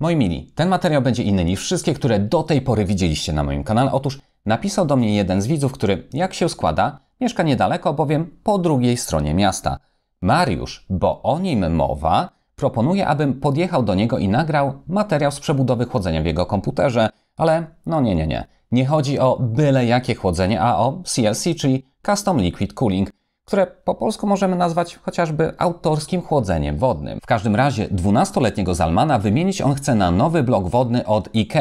Moi mili, ten materiał będzie inny niż wszystkie, które do tej pory widzieliście na moim kanale. Otóż napisał do mnie jeden z widzów, który, jak się składa, mieszka niedaleko, bowiem po drugiej stronie miasta. Mariusz, bo o nim mowa, proponuje, abym podjechał do niego i nagrał materiał z przebudowy chłodzenia w jego komputerze, ale no nie, nie, nie. Nie chodzi o byle jakie chłodzenie, a o CLC, czyli Custom Liquid Cooling które po polsku możemy nazwać chociażby autorskim chłodzeniem wodnym. W każdym razie 12-letniego Zalmana wymienić on chce na nowy blok wodny od IK.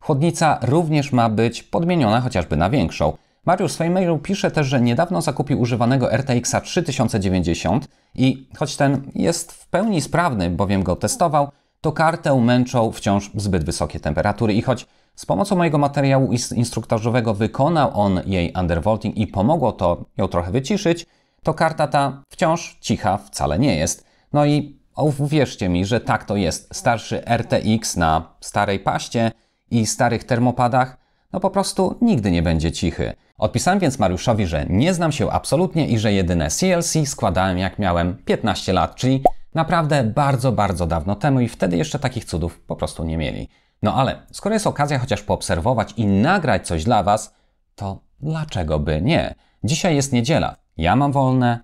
Chłodnica również ma być podmieniona chociażby na większą. Mariusz w swoim mailu pisze też, że niedawno zakupił używanego RTX 3090 i choć ten jest w pełni sprawny, bowiem go testował, to kartę męczą wciąż zbyt wysokie temperatury i choć z pomocą mojego materiału instruktażowego wykonał on jej undervolting i pomogło to ją trochę wyciszyć, to karta ta wciąż cicha wcale nie jest. No i uwierzcie mi, że tak to jest. Starszy RTX na starej paście i starych termopadach no po prostu nigdy nie będzie cichy. Odpisałem więc Mariuszowi, że nie znam się absolutnie i że jedyne CLC składałem jak miałem 15 lat, czyli naprawdę bardzo, bardzo dawno temu i wtedy jeszcze takich cudów po prostu nie mieli. No ale skoro jest okazja chociaż poobserwować i nagrać coś dla Was, to dlaczego by nie? Dzisiaj jest niedziela. Ja mam wolne,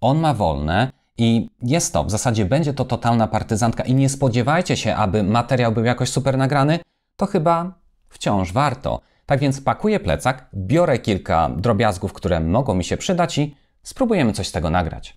on ma wolne i jest to, w zasadzie będzie to totalna partyzantka i nie spodziewajcie się, aby materiał był jakoś super nagrany, to chyba wciąż warto. Tak więc pakuję plecak, biorę kilka drobiazgów, które mogą mi się przydać i spróbujemy coś z tego nagrać.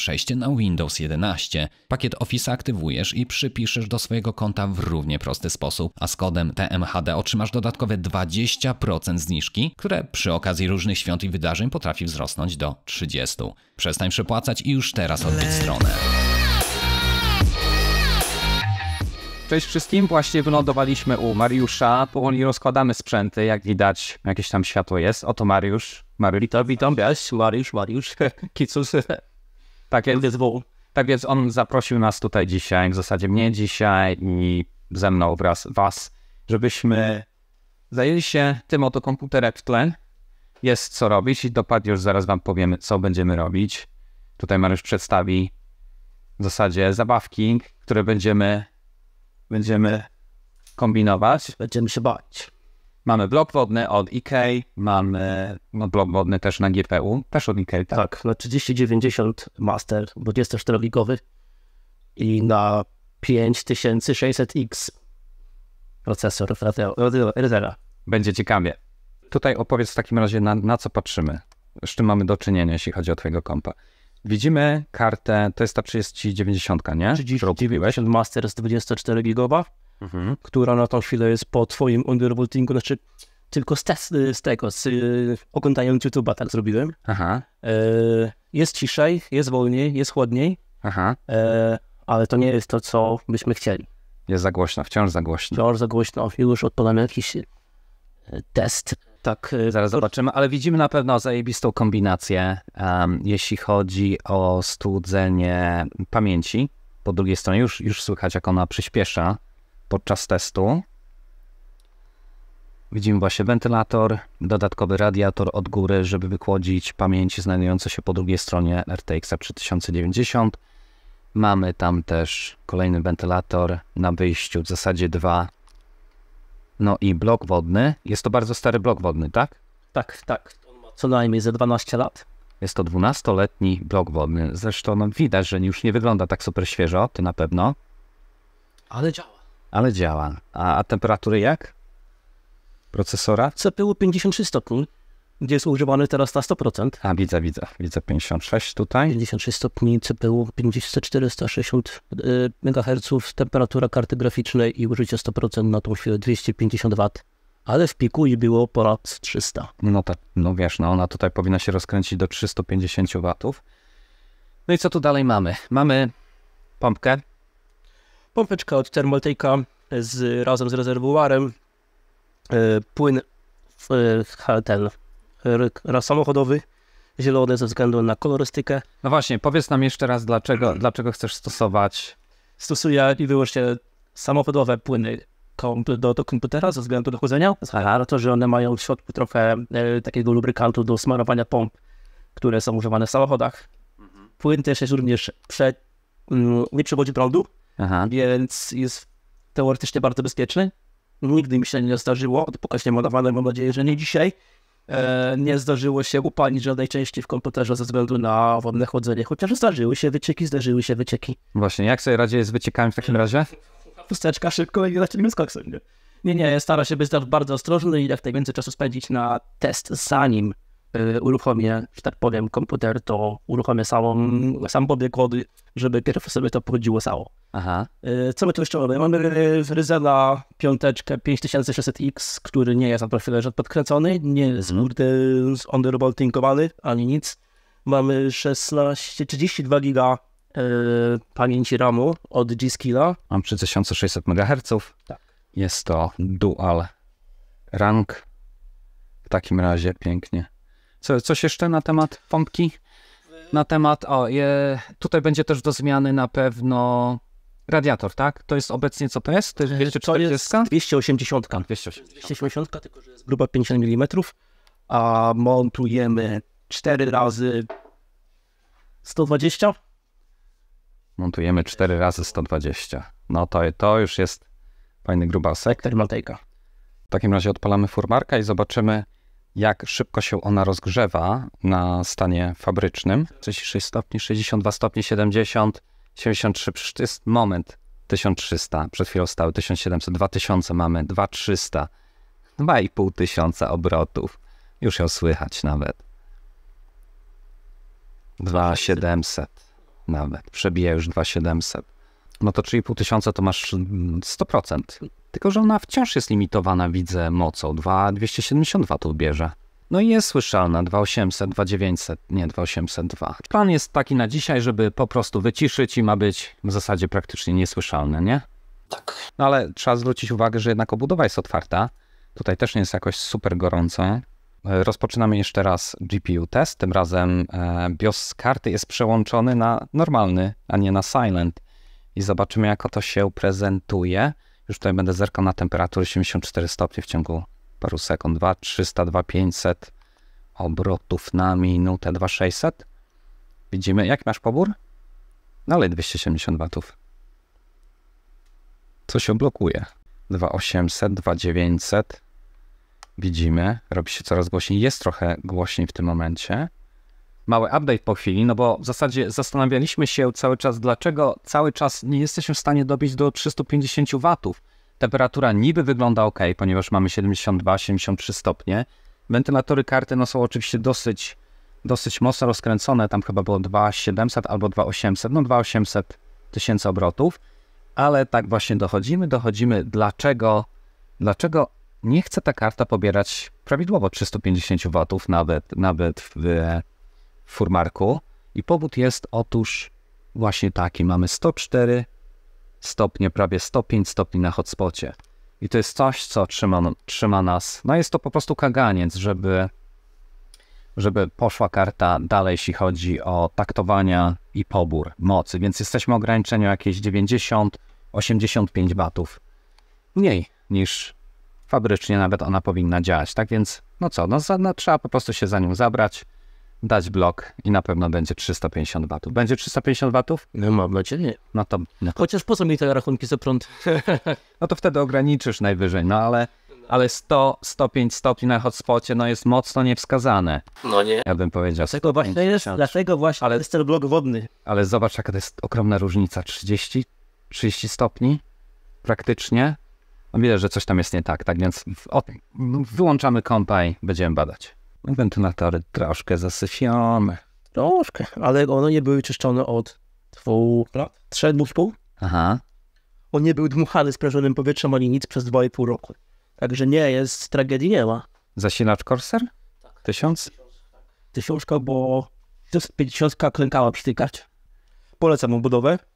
przejście na Windows 11. Pakiet Office aktywujesz i przypiszesz do swojego konta w równie prosty sposób, a z kodem TMHD otrzymasz dodatkowe 20% zniżki, które przy okazji różnych świąt i wydarzeń potrafi wzrosnąć do 30%. Przestań przepłacać i już teraz odbić stronę. Cześć wszystkim, właśnie wylądowaliśmy u Mariusza, powoli rozkładamy sprzęty, jak widać, jakieś tam światło jest. Oto Mariusz. Mariusz. Witam, witam, Mariusz, Mariusz. Kicus. Tak więc, tak więc on zaprosił nas tutaj dzisiaj, w zasadzie mnie dzisiaj i ze mną wraz was, żebyśmy zajęli się tym oto komputerem w tle. Jest co robić i dopadnie już zaraz wam powiemy, co będziemy robić. Tutaj Mariusz przedstawi w zasadzie zabawki, które będziemy, będziemy kombinować. Będziemy się bać. Mamy blok wodny od IKEA, mamy no, blok wodny też na GPU, też od IKEA, tak? Tak, na 3090 Master 24-gigowy i na 5600X procesor Ryzera. Będzie ciekawie. Tutaj opowiedz w takim razie, na, na co patrzymy, z czym mamy do czynienia, jeśli chodzi o twojego kompa. Widzimy kartę, to jest ta 3090, nie? 3090 Master z 24 gigowa mhm. która na tą chwilę jest po twoim undervoltingu, znaczy tylko z, test z tego, z y, oglądając YouTube'a tak zrobiłem. Aha. E, jest ciszej, jest wolniej, jest chłodniej, Aha. E, ale to nie jest to, co byśmy chcieli. Jest za głośno, wciąż za głośno. Wciąż za głośno, już odpalamy jakiś e, test. Tak, zaraz zobaczymy, ale widzimy na pewno zajebistą kombinację, um, jeśli chodzi o studzenie pamięci. Po drugiej stronie już, już słychać, jak ona przyspiesza podczas testu. Widzimy właśnie wentylator, dodatkowy radiator od góry, żeby wychłodzić pamięci znajdujące się po drugiej stronie RTX 3090. Mamy tam też kolejny wentylator na wyjściu, w zasadzie dwa. No i blok wodny. Jest to bardzo stary blok wodny, tak? Tak, tak. ma co najmniej ze 12 lat. Jest to 12-letni blok wodny. Zresztą no, widać, że już nie wygląda tak super świeżo, ty na pewno. Ale działa ale działa. A, a temperatury jak? Procesora? CPU 56 stopni, gdzie jest używany teraz na 100%. A widzę, widzę, widzę 56 tutaj. 56 stopni CPU, 5460 MHz, temperatura karty graficznej i użycie 100% na tą chwilę 250 W ale w piku i było ponad 300. No tak, no wiesz, no ona tutaj powinna się rozkręcić do 350 W. No i co tu dalej mamy? Mamy pompkę pompeczka od Thermaltake'a z, razem z rezerwuarem, e, płyn e, ten samochodowy, zielony ze względu na kolorystykę. No właśnie, powiedz nam jeszcze raz, dlaczego, dlaczego chcesz stosować? Stosuję i wyłącznie samochodowe płyny do, do komputera ze względu na chłodzenia. A to, że one mają w środku trochę e, takiego lubrykantu do smarowania pomp, które są używane w samochodach. Mhm. Płyn też jest również prze, mm, nie przewodzi prądu, Aha. więc jest teoretycznie bardzo bezpieczny. Nigdy mi się nie zdarzyło, pokaźnie modowane, mam nadzieję, że nie dzisiaj. E, nie zdarzyło się upalić żadnej części w komputerze ze względu na wodne chodzenie, chociaż zdarzyły się wycieki, zdarzyły się wycieki. Właśnie, jak sobie radzi z wyciekami w takim razie? Pusteczka szybko i lecimy z koksem, nie? Nie, nie, stara się być bardzo ostrożny i jak najwięcej czasu spędzić na test, zanim Y, uruchomię, że tak powiem, komputer, to uruchomię samą, sam pobieg kody, żeby pierwsze sobie to pochodziło samo. Aha. Y, co my tu jeszcze mamy? Mamy Ryzela piąteczkę 5600X, który nie jest na profilę żad podkręcony, nie jest mm. -hmm. underboltingowany ani nic. Mamy 16, 32 giga e, pamięci RAMu od G-Skilla. Mam 3600 MHz. Tak. Jest to dual rank. W takim razie pięknie. Co, coś jeszcze na temat pompki? Na temat, o, je, tutaj będzie też do zmiany na pewno radiator, tak? To jest obecnie, co to jest? To jest 240? E, to jest 280. 280. 280, tylko że jest gruba 50 mm, a montujemy 4 razy 120. Montujemy 4 razy 120. No to, to już jest fajny grubasek. Termaltejka. W takim razie odpalamy furmarka i zobaczymy, jak szybko się ona rozgrzewa na stanie fabrycznym. 36 stopni, 62 stopni, 70, 73, przecież to jest moment 1300, przed chwilą stały 1700, 2000 mamy, 2300, 2500 obrotów. Już ją słychać nawet. 2700 nawet, przebija już 2700. No to 3,5 tysiąca to masz 100%. Mm, tylko, że ona wciąż jest limitowana, widzę, mocą. 2,272 tu bierze. No i jest słyszalna 2800, 2900, nie 2802. Plan jest taki na dzisiaj, żeby po prostu wyciszyć i ma być w zasadzie praktycznie niesłyszalny, nie? Tak. No ale trzeba zwrócić uwagę, że jednak obudowa jest otwarta. Tutaj też nie jest jakoś super gorąco. Rozpoczynamy jeszcze raz GPU test. Tym razem e, BIOS z karty jest przełączony na normalny, a nie na silent. I zobaczymy, jak to się prezentuje. Już tutaj będę zerkał na temperaturę 74 stopnie w ciągu paru sekund. 2 300, 2 500 obrotów na minutę, 2 600. Widzimy, jak masz pobór? Dalej 270 watów. Co się blokuje? 2800, 2900. Widzimy, robi się coraz głośniej. Jest trochę głośniej w tym momencie mały update po chwili, no bo w zasadzie zastanawialiśmy się cały czas, dlaczego cały czas nie jesteśmy w stanie dobić do 350 watów. Temperatura niby wygląda ok, ponieważ mamy 72-73 stopnie. Wentylatory karty no, są oczywiście dosyć, dosyć mocno rozkręcone, tam chyba było 2700 albo 2800, no 2800 tysięcy obrotów, ale tak właśnie dochodzimy, dochodzimy dlaczego, dlaczego nie chce ta karta pobierać prawidłowo 350 watów nawet, nawet w, furmarku i powód jest otóż właśnie taki. Mamy 104 stopnie, prawie 105 stopni na hotspocie. I to jest coś, co trzyma, no, trzyma nas. No jest to po prostu kaganiec, żeby, żeby poszła karta dalej, jeśli chodzi o taktowania i pobór mocy. Więc jesteśmy ograniczeni o jakieś 90-85 watów. Mniej niż fabrycznie nawet ona powinna działać. Tak więc, no co, no, za, no trzeba po prostu się za nią zabrać dać blok i na pewno będzie 350 watów. Będzie 350 watów? No mam nadzieję, nie. No to... No. Chociaż po co mi te rachunki za prąd? no to wtedy ograniczysz najwyżej, no ale, ale 100, 105 stopni na hotspocie no jest mocno niewskazane. No nie. Ja bym powiedział. Dlatego właśnie jest, dlatego właśnie ale, jest ten blok wodny. Ale zobacz jaka to jest ogromna różnica, 30, 30 stopni praktycznie. No widać, że coś tam jest nie tak, tak więc o, no, wyłączamy kompa i będziemy badać wentylatory troszkę zasyfione. Troszkę, ale one nie były czyszczone od dwóch lat, trzech, dwóch pół. Aha. On nie był dmuchany sprężonym powietrzem ani nic przez dwa i pół roku. Także nie, jest tragedii nie ma. Zasilacz Corsair? Tak. Tysiąc? Tysiączka, bo 1050 klękała przy tej karcie. Polecam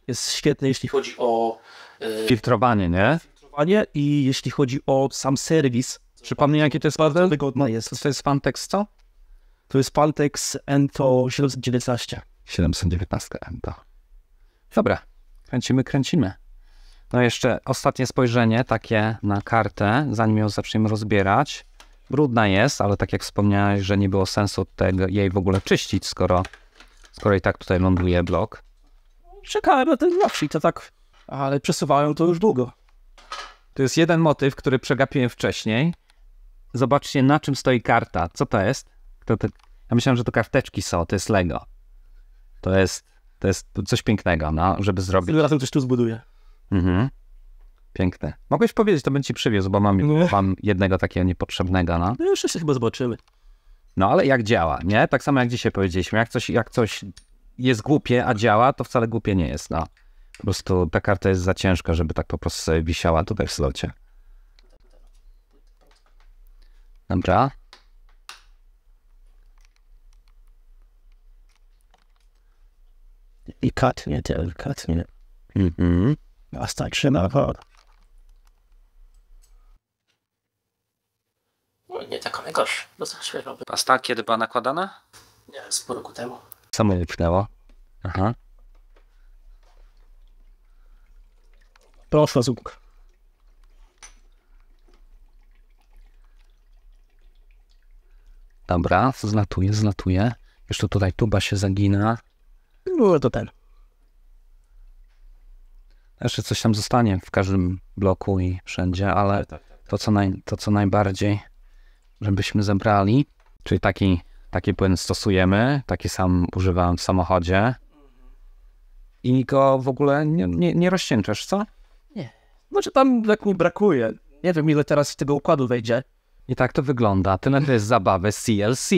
Jest świetny, jeśli chodzi o... E, filtrowanie, nie? Filtrowanie i jeśli chodzi o sam serwis, Przypomnij, jaki to jest model? wygodna no, jest. To jest Fantex co? To jest Fantex Ento 719. 719 Ento. Dobra, kręcimy, kręcimy. No jeszcze ostatnie spojrzenie takie na kartę, zanim ją zaczniemy rozbierać. Brudna jest, ale tak jak wspomniałeś, że nie było sensu tego, jej w ogóle czyścić, skoro, skoro i tak tutaj ląduje blok. Czekałem na ten grafik, to tak, ale przesuwają to już długo. To jest jeden motyw, który przegapiłem wcześniej, zobaczcie na czym stoi karta. Co to jest? Kto Ja myślałem, że to karteczki są, to jest Lego. To jest, to jest coś pięknego, no, żeby zrobić. Razem coś tu zbuduję. Mhm. Piękne. Mogłeś powiedzieć, to będzie ci przywiózł, bo mam, mam jednego takiego niepotrzebnego, no. no. Jeszcze się chyba zobaczymy. No, ale jak działa, nie? Tak samo jak dzisiaj powiedzieliśmy, jak coś, jak coś jest głupie, a działa, to wcale głupie nie jest, no. Po prostu ta karta jest za ciężka, żeby tak po prostu sobie wisiała tutaj w slocie. Dobra. I cut nie. Mhm. Aż tak się nawala. No nie taka najgorsza, dosyć świeżo. No A sta kiedy była nakładana? Nie, sporo ku temu. Samo wypchnęło. Aha. Proszę, Zubka. Dobra, zlatuje, zlatuje. Jeszcze tutaj tuba się zagina. No to ten. Jeszcze coś tam zostanie w każdym bloku i wszędzie, ale tak, tak, tak, to co, naj, to, co najbardziej, żebyśmy zebrali, czyli taki, taki płyn stosujemy, taki sam używam w samochodzie i go w ogóle nie, nie, nie rozcieńczasz, co? Nie. Znaczy tam jak mi brakuje. Nie wiem ile teraz z tego układu wejdzie. I tak to wygląda. Tyle to jest zabawy CLC.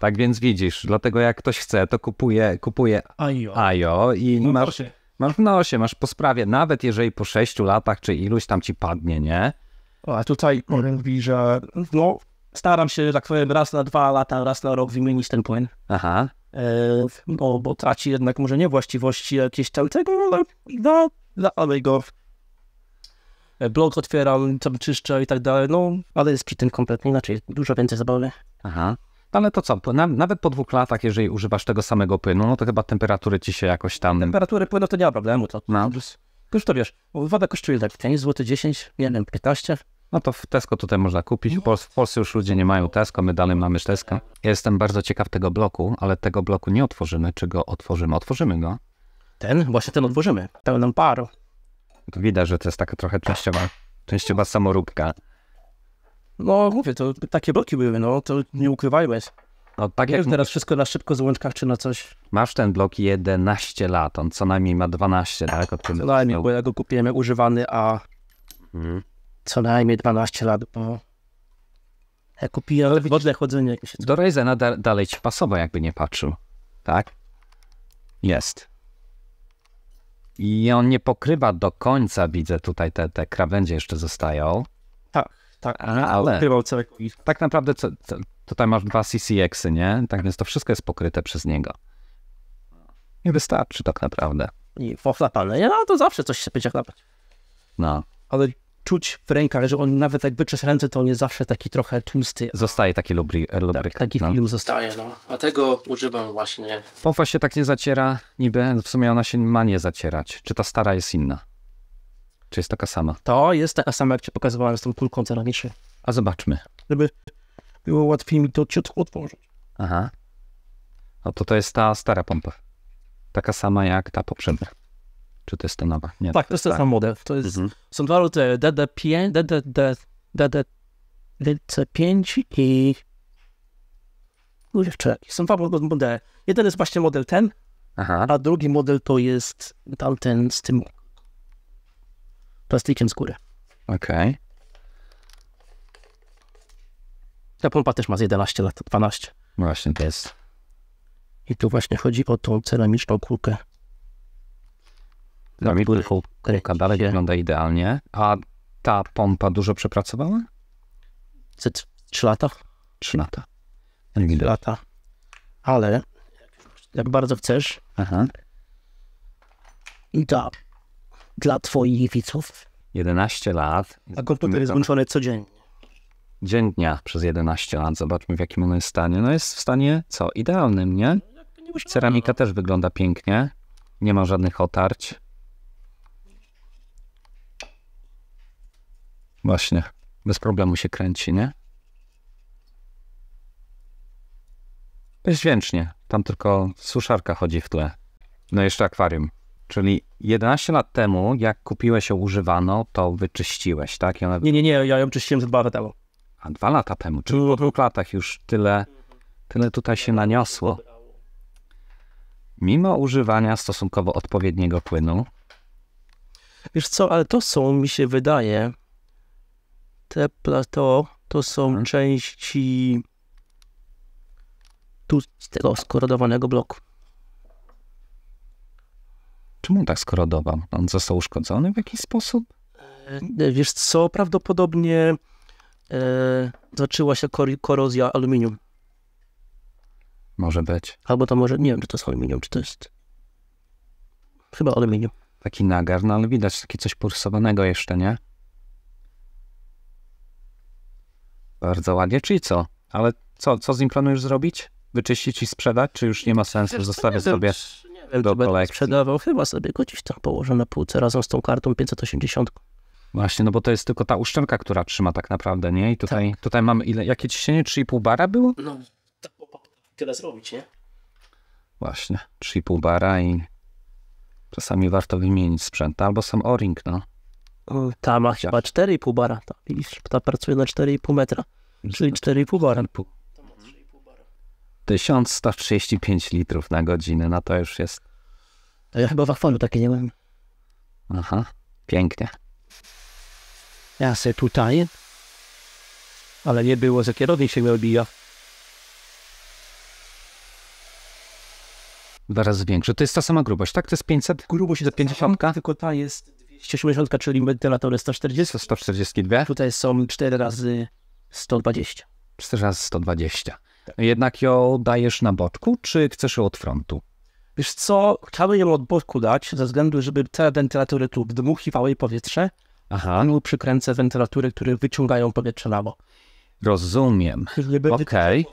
Tak więc widzisz, dlatego jak ktoś chce, to kupuje, kupuje IO. i no masz, masz w nosie, masz po sprawie, nawet jeżeli po 6 latach czy iluś tam ci padnie, nie? A tutaj on mówi, że no, staram się, że tak powiem, raz na dwa lata, raz na rok wymienić ten płyn. Aha. E, no, bo traci jednak może nie właściwości jakieś tamtego, no, no, no, ale no, dalej go E, blog otwieram, tam czyszczę i tak dalej, no ale jest przy tym kompletnie inaczej, dużo więcej zabawy. Aha. Ale to co, nawet po dwóch latach, jeżeli używasz tego samego płynu, no to chyba temperatury ci się jakoś tam... Temperatury płynu to nie ma problemu, to... No. Już to wiesz, woda kosztuje tak 5 zł, 10, nie wiem, 15. No to w Tesco tutaj można kupić. W, w Polsce już ludzie nie mają Tesco, my dalej mamy Tesco. Ja jestem bardzo ciekaw tego bloku, ale tego bloku nie otworzymy. Czy go otworzymy? Otworzymy go. Ten? Właśnie ten otworzymy. Pełną parą. To widać, że to jest taka trochę częściowa, częściowa samoróbka. No mówię, to takie bloki były, no to nie ukrywajmy. No tak jak... teraz wszystko na szybko z łączkach czy na coś. Masz ten blok 11 lat, on co najmniej ma 12, tak? Od co najmniej, bo ja go kupiłem używany, a hmm. co najmniej 12 lat, bo ja kupiłem wodne chodzenie. Jak mi się do Ryzena da dalej ci pasował, jakby nie patrzył, tak? Jest. I on nie pokrywa do końca, widzę tutaj te, te krawędzie jeszcze zostają. Tak, tak. Ale pokrywał Tak naprawdę co, co, tutaj masz dwa CCX-y, nie? Tak więc to wszystko jest pokryte przez niego. Nie wystarczy tak naprawdę. I foflapane, nie? No to zawsze coś się będzie chlapać. No. Ale czuć w rękach, że on nawet jak wyczysz ręce, to on jest zawsze taki trochę tłusty. Zostaje taki tak, lubryk. Tak, taki no. film zostaje, no. A tego używam właśnie. Pompa się tak nie zaciera niby, w sumie ona się ma nie zacierać. Czy ta stara jest inna? Czy jest taka sama? To jest taka sama, jak ci pokazywałem z tą kulką ceramiczną. A zobaczmy. Żeby było łatwiej mi to ciutko otworzyć. Aha. No to to jest ta stara pompa. Taka sama jak ta poprzednia. Czy to jest ten nowy? Nie, tak, to jest ten sam tak. model. To jest, mhm. Są dwa rodzaje, DD5, DD, DD, DD5 i... Kurczę, są dwa modele. Jeden jest właśnie model ten, Aha. a drugi model to jest tamten z tym plastikiem z góry. Okej. Okay. Ta pompa też ma z 11 lat, 12. Właśnie, to jest. I tu właśnie chodzi o tą ceramiczną kulkę. Dla mnie dalej wygląda idealnie. A ta pompa dużo przepracowała? Co, trzy lata? Trzy lata. Trzy lata. Ale jak bardzo chcesz, Aha. i ta dla twoich widzów. 11 lat. A komputer jest no włączony codziennie. Dzień dnia przez 11 lat. Zobaczmy w jakim on jest stanie. No jest w stanie, co, idealnym, nie? No, Ceramika też wygląda pięknie. Nie ma żadnych otarć. Właśnie. Bez problemu się kręci, nie? Bezdźwięcznie. Tam tylko suszarka chodzi w tle. No jeszcze akwarium. Czyli 11 lat temu, jak kupiłeś ją używano, to wyczyściłeś, tak? Ona... Nie, nie, nie, ja ją czyściłem za dwa lata temu. A dwa lata temu, czyli po dwóch latach już tyle, tyle tutaj się naniosło. Mimo używania stosunkowo odpowiedniego płynu. Wiesz co, ale to są, mi się wydaje, te plateau to są mhm. części tu z tego skorodowanego bloku. Czemu on tak skorodował? On został uszkodzony w jakiś sposób? E, e, wiesz co, prawdopodobnie e, zaczęła się kor- korozja aluminium. Może być. Albo to może, nie wiem, czy to jest aluminium, czy to jest... Chyba aluminium. Taki nagar, no ale widać takie coś porysowanego jeszcze, nie? Bardzo ładnie, czyli co? Ale co, co z nim planujesz zrobić? Wyczyścić i sprzedać, czy już nie ma sensu? Zostawię sobie do kolekcji. Sprzedawał, chyba sobie go gdzieś tam położę na półce razem z tą kartą 580. Właśnie, no bo to jest tylko ta uszczelka, która trzyma tak naprawdę, nie? I tutaj, tak. tutaj mamy ile? Jakie ciśnienie? 3,5 bara było? No, tak tyle zrobić, nie? Właśnie, 3,5 bara i czasami warto wymienić sprzęt, albo sam O-ring, no. Ta ma chyba 4,5 bara. Ta, ta pracuje na 4,5 metra. Czyli 4,5 bara. 1135 litrów na godzinę, no to już jest. ja chyba w akwarium takie nie mam. Aha, pięknie. Ja se tutaj, ale nie było, za kierownik się odbija. Dwa razy większy. To jest ta sama grubość, tak? To jest 500? Grubość jest 50? Tylko ta jest 180, czyli wentylatory 140. 142. Tutaj są 4 razy 120. 4 razy 120. Tak. Jednak ją dajesz na boczku, czy chcesz ją od frontu? Wiesz co, chciałbym ją od boku dać, ze względu, żeby te wentylatory tu wdmuchiwały powietrze, Aha. No przykręcę wentylatory, które wyciągają powietrze na bok. Rozumiem. Okej.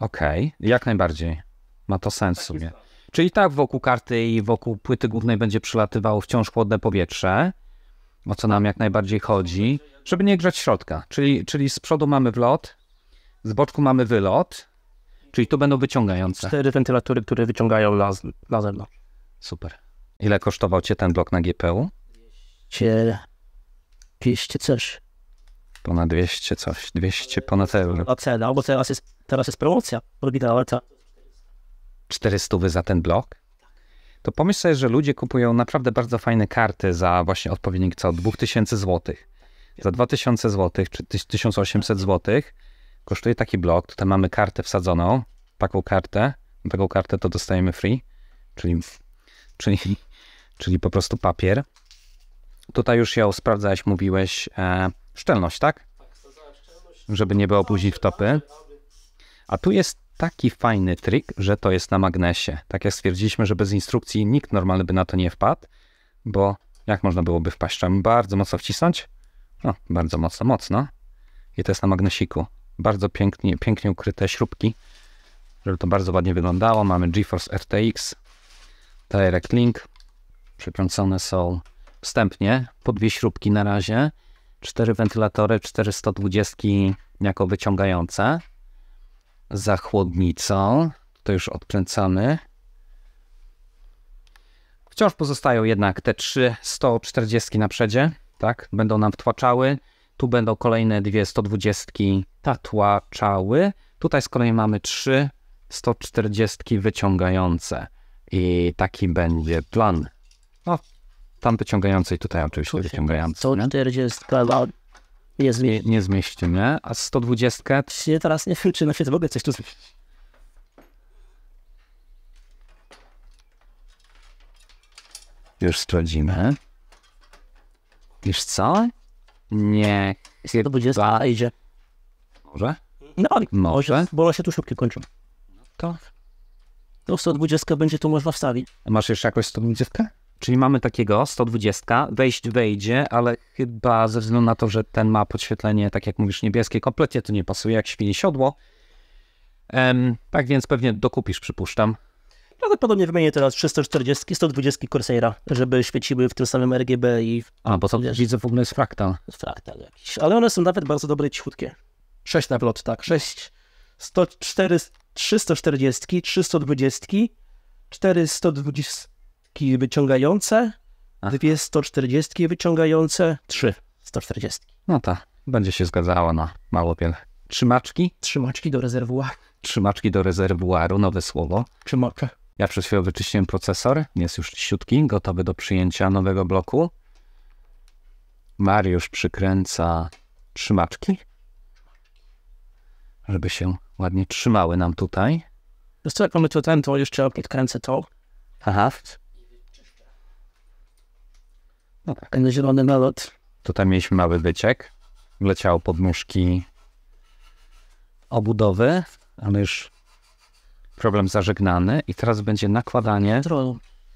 Okej, okay. jak najbardziej. Ma to sens w sumie. Czyli tak wokół karty i wokół płyty głównej będzie przylatywało wciąż chłodne powietrze, o co nam jak najbardziej chodzi, żeby nie grzać środka. Czyli, czyli z przodu mamy wlot, z boczku mamy wylot, czyli tu będą wyciągające. Cztery wentylatory, które wyciągają na, na zewnątrz. Super. Ile kosztował Cię ten blok na GPU? Cię 200 coś. Ponad 200 coś, 200 ponad euro. A cena, bo teraz jest, teraz jest promocja, oryginalna 400 za ten blok, to pomyśl sobie, że ludzie kupują naprawdę bardzo fajne karty za właśnie odpowiednik co 2000 zł. Za 2000 zł czy 1800 zł kosztuje taki blok. Tutaj mamy kartę wsadzoną, taką kartę, taką kartę to dostajemy free, czyli, czyli, czyli po prostu papier. Tutaj już ją sprawdzałeś, mówiłeś e, szczelność, tak? tak Żeby nie było później wtopy. A tu jest taki fajny trik, że to jest na magnesie. Tak jak stwierdziliśmy, że bez instrukcji nikt normalny by na to nie wpadł, bo jak można byłoby wpaść? Trzeba bardzo mocno wcisnąć? No, bardzo mocno, mocno. I to jest na magnesiku. Bardzo pięknie, pięknie ukryte śrubki, żeby to bardzo ładnie wyglądało. Mamy GeForce RTX, Direct Link, przykręcone są wstępnie, po dwie śrubki na razie, cztery wentylatory, 420 jako wyciągające za chłodnicą. To już odkręcamy. Wciąż pozostają jednak te trzy 140 na przedzie, tak? Będą nam wtłaczały. Tu będą kolejne dwie 120 tatłaczały. Tutaj z kolei mamy trzy 140 wyciągające. I taki będzie plan. No, tam wyciągające i tutaj oczywiście wyciągające. 140 nie? Nie zmieści. Nie zmieści, nie? A 120? Nie, teraz nie wiem, czy na świecie w ogóle coś tu zmieści. Już sprawdzimy. Wiesz co? Nie. Jest 120 idzie. Może? No, może. Bo się tu szybko kończą. No to. No 120 będzie tu można wstawić. A masz jeszcze jakąś 120? Czyli mamy takiego 120, wejść wejdzie, ale chyba ze względu na to, że ten ma podświetlenie, tak jak mówisz, niebieskie, kompletnie to nie pasuje, jak świnie siodło. Um, tak więc pewnie dokupisz, przypuszczam. Prawdopodobnie wymienię teraz 340, 120 Corsaira, żeby świeciły w tym samym RGB i... A, bo to wiesz, widzę w ogóle jest fraktal. Fraktal jakiś, ale one są nawet bardzo dobre, cichutkie. 6 na wlot, tak, 6, 104, 340, 320, 420, wyciągające, Aha. dwie 140 wyciągające, trzy 140. No tak, będzie się zgadzała na mało wiele. Trzymaczki? Trzymaczki do rezerwuaru. Trzymaczki do rezerwuaru, nowe słowo. Trzymacze. Ja przez chwilę wyczyściłem procesor, jest już siutki, gotowy do przyjęcia nowego bloku. Mariusz przykręca trzymaczki, żeby się ładnie trzymały nam tutaj. Wiesz co, jak mamy to ten, to jeszcze Kręcę to. Aha. No tak. Ten zielony nalot. Tutaj mieliśmy mały wyciek. Leciało pod nóżki obudowy, ale już problem zażegnany i teraz będzie nakładanie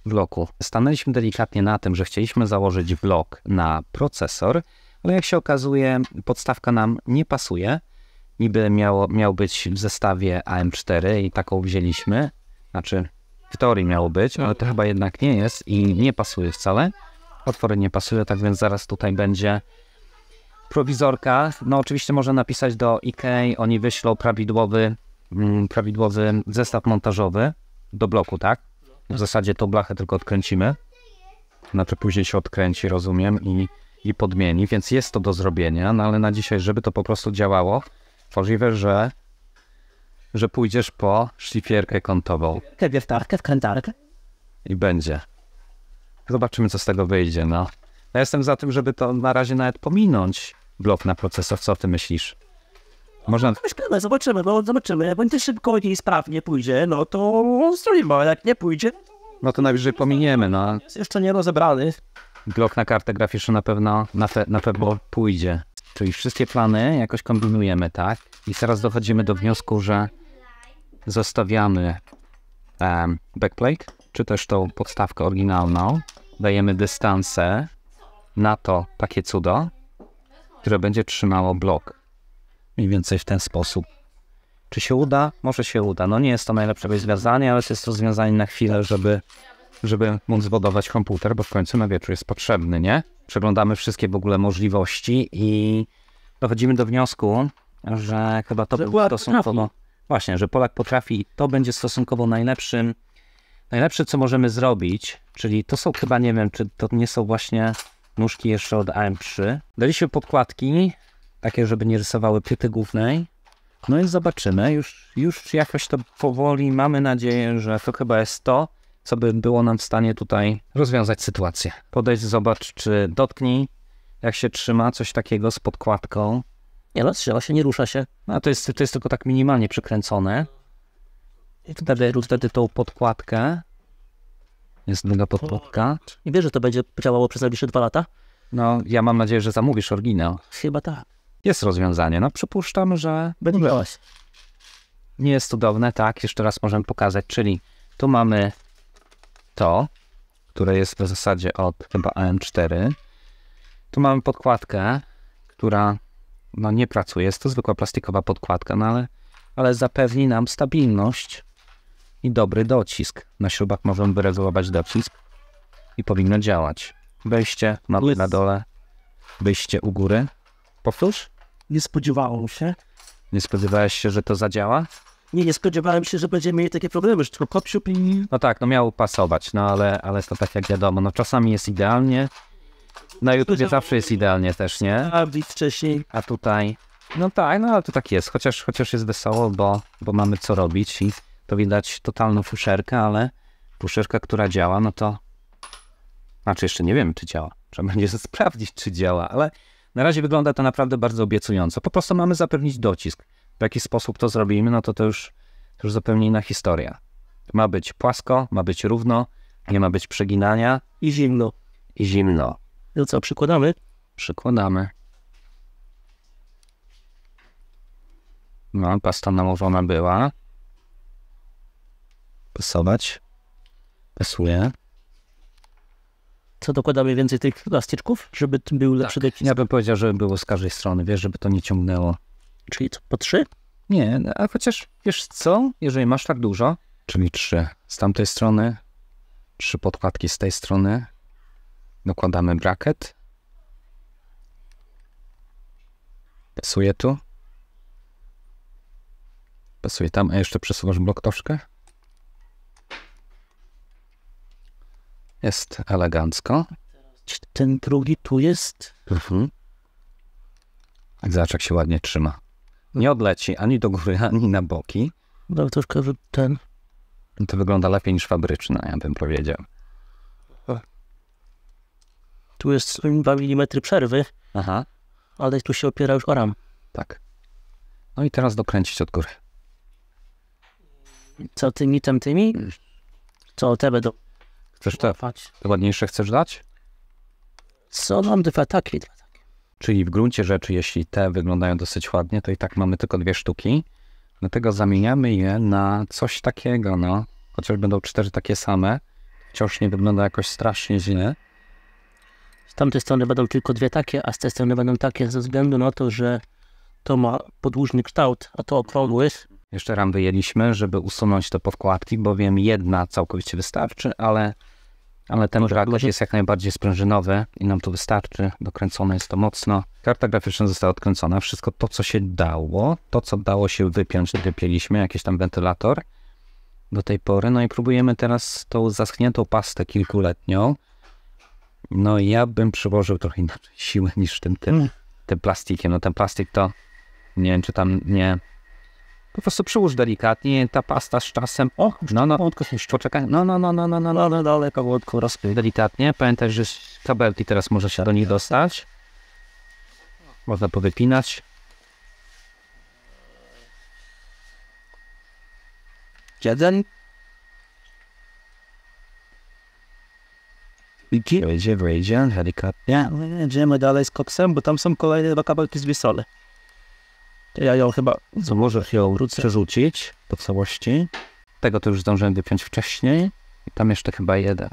bloku. Stanęliśmy delikatnie na tym, że chcieliśmy założyć blok na procesor, ale jak się okazuje, podstawka nam nie pasuje. Niby miało, miał być w zestawie AM4 i taką wzięliśmy. Znaczy, w teorii miało być, ale to chyba jednak nie jest i nie pasuje wcale potwory nie pasuje, tak więc zaraz tutaj będzie prowizorka. No oczywiście można napisać do IKEA, oni wyślą prawidłowy, mm, prawidłowy zestaw montażowy do bloku, tak? W zasadzie tą blachę tylko odkręcimy. Znaczy później się odkręci, rozumiem, i, i podmieni, więc jest to do zrobienia, no ale na dzisiaj, żeby to po prostu działało, możliwe, że że pójdziesz po szlifierkę kątową. Wiertarkę, wkrętarkę. I będzie. Zobaczymy, co z tego wyjdzie. No. Ja jestem za tym, żeby to na razie nawet pominąć blok na procesor. Co ty myślisz? Można... Myślimy, zobaczymy, no, zobaczymy. Bo to szybko i sprawnie pójdzie, no to zrobimy, jak nie pójdzie... No to najwyżej pominiemy, no. Jest jeszcze nie rozebrany. na kartę graficzną na pewno, na, fe, na pewno pójdzie. Czyli wszystkie plany jakoś kombinujemy, tak? I teraz dochodzimy do wniosku, że zostawiamy um, backplate, czy też tą podstawkę oryginalną dajemy dystansę na to takie cudo, które będzie trzymało blok. Mniej więcej w ten sposób. Czy się uda? Może się uda. No nie jest to najlepsze rozwiązanie, ale to jest rozwiązanie na chwilę, żeby, żeby móc zbudować komputer, bo w końcu na wieczór jest potrzebny, nie? Przeglądamy wszystkie w ogóle możliwości i dochodzimy do wniosku, że chyba to, że był, stosunkowo... właśnie, że Polak potrafi, to będzie stosunkowo najlepszym najlepsze, co możemy zrobić, czyli to są chyba, nie wiem, czy to nie są właśnie nóżki jeszcze od AM3. Daliśmy podkładki, takie, żeby nie rysowały płyty głównej. No i zobaczymy, już, już jakoś to powoli, mamy nadzieję, że to chyba jest to, co by było nam w stanie tutaj rozwiązać sytuację. Podejdź, zobacz, czy dotknij, jak się trzyma coś takiego z podkładką. Nie, no, strzela się, nie rusza się. No, to jest, to jest tylko tak minimalnie przykręcone wtedy, wtedy tą podkładkę. Jest druga podkładka. I wiesz, że to będzie działało przez najbliższe dwa lata? No, ja mam nadzieję, że zamówisz oryginał. Chyba tak. Jest rozwiązanie. No, przypuszczam, że będzie. Miałeś. Nie jest cudowne, tak. Jeszcze raz możemy pokazać. Czyli tu mamy to, które jest w zasadzie od chyba AM4. Tu mamy podkładkę, która no, nie pracuje. Jest to zwykła plastikowa podkładka, no ale, ale zapewni nam stabilność i dobry docisk. Na śrubach możemy wyregulować docisk i powinno działać. Wejście na, na dole, wyjście u góry. Powtórz? Nie spodziewałem się. Nie spodziewałeś się, że to zadziała? Nie, nie spodziewałem się, że będziemy mieli takie problemy, że tylko kopciu No tak, no miało pasować, no ale, ale to tak jak wiadomo, no czasami jest idealnie. Na YouTubie zawsze jest idealnie też, nie? A wcześniej. A tutaj... No tak, no ale to tak jest, chociaż, chociaż jest wesoło, bo, bo mamy co robić i to widać totalną fuszerkę, ale fuszerka, która działa, no to znaczy jeszcze nie wiem, czy działa. Trzeba będzie sprawdzić, czy działa, ale na razie wygląda to naprawdę bardzo obiecująco. Po prostu mamy zapewnić docisk. W jaki sposób to zrobimy, no to to już, to już zupełnie inna historia. Ma być płasko, ma być równo, nie ma być przeginania. I zimno. I zimno. No co, przykładamy? Przykładamy. No, pasta nałożona była pasować. Pasuje. Co dokładamy więcej tych plastyczków, żeby był lepszy tak, Ja bym powiedział, żeby było z każdej strony, wiesz, żeby to nie ciągnęło. Czyli co, po trzy? Nie, a chociaż wiesz co, jeżeli masz tak dużo, czyli trzy z tamtej strony, trzy podkładki z tej strony, dokładamy bracket, pasuje tu, pasuje tam, a jeszcze przesuwasz blok troszkę. Jest elegancko. Ten drugi tu jest. Mhm. Zaczek się ładnie trzyma. Nie odleci ani do góry, ani na boki. No troszkę, że ten... No to wygląda lepiej niż fabryczna, ja bym powiedział. Tu jest 2 mm przerwy, Aha. ale tu się opiera już o ram. Tak. No i teraz dokręcić od góry. Co tymi, tam tymi? Co te będą? Chcesz te Łapać. ładniejsze chcesz dać? Co mam dwa takie, dwa takie. Czyli w gruncie rzeczy, jeśli te wyglądają dosyć ładnie, to i tak mamy tylko dwie sztuki. Dlatego zamieniamy je na coś takiego, no. Chociaż będą cztery takie same. Wciąż nie wygląda jakoś strasznie źle. Z tamtej strony będą tylko dwie takie, a z tej strony będą takie ze względu na to, że to ma podłużny kształt, a to okrągły jeszcze ram wyjęliśmy, żeby usunąć te podkładki, bowiem jedna całkowicie wystarczy, ale, ale ten brak jest jak najbardziej sprężynowy i nam to wystarczy. Dokręcone jest to mocno. Karta graficzna została odkręcona. Wszystko to, co się dało, to, co dało się wypiąć, wypięliśmy, jakiś tam wentylator do tej pory. No i próbujemy teraz tą zaschniętą pastę kilkuletnią. No ja bym przyłożył trochę inaczej siły niż tym, tym, hmm. tym plastikiem. No ten plastik to, nie wiem, czy tam nie po prostu przyłóż delikatnie, ta pasta z czasem, o, no, no, łódko, poczekaj, no, no, no, no, no, no, no, no, daleko łódko, rozpyl delikatnie, pamiętaj, że kabelki teraz może się do nich dostać, można powypinać. Jeden. Wejdzie, wejdzie. delikatnie. No, idziemy dalej z koksem, bo tam są kolejne dwa kabelki z wisole. Ja ją chyba, co może ją Wrócę. przerzucić do całości. Tego to już zdążyłem wypiąć wcześniej. I tam jeszcze chyba jeden.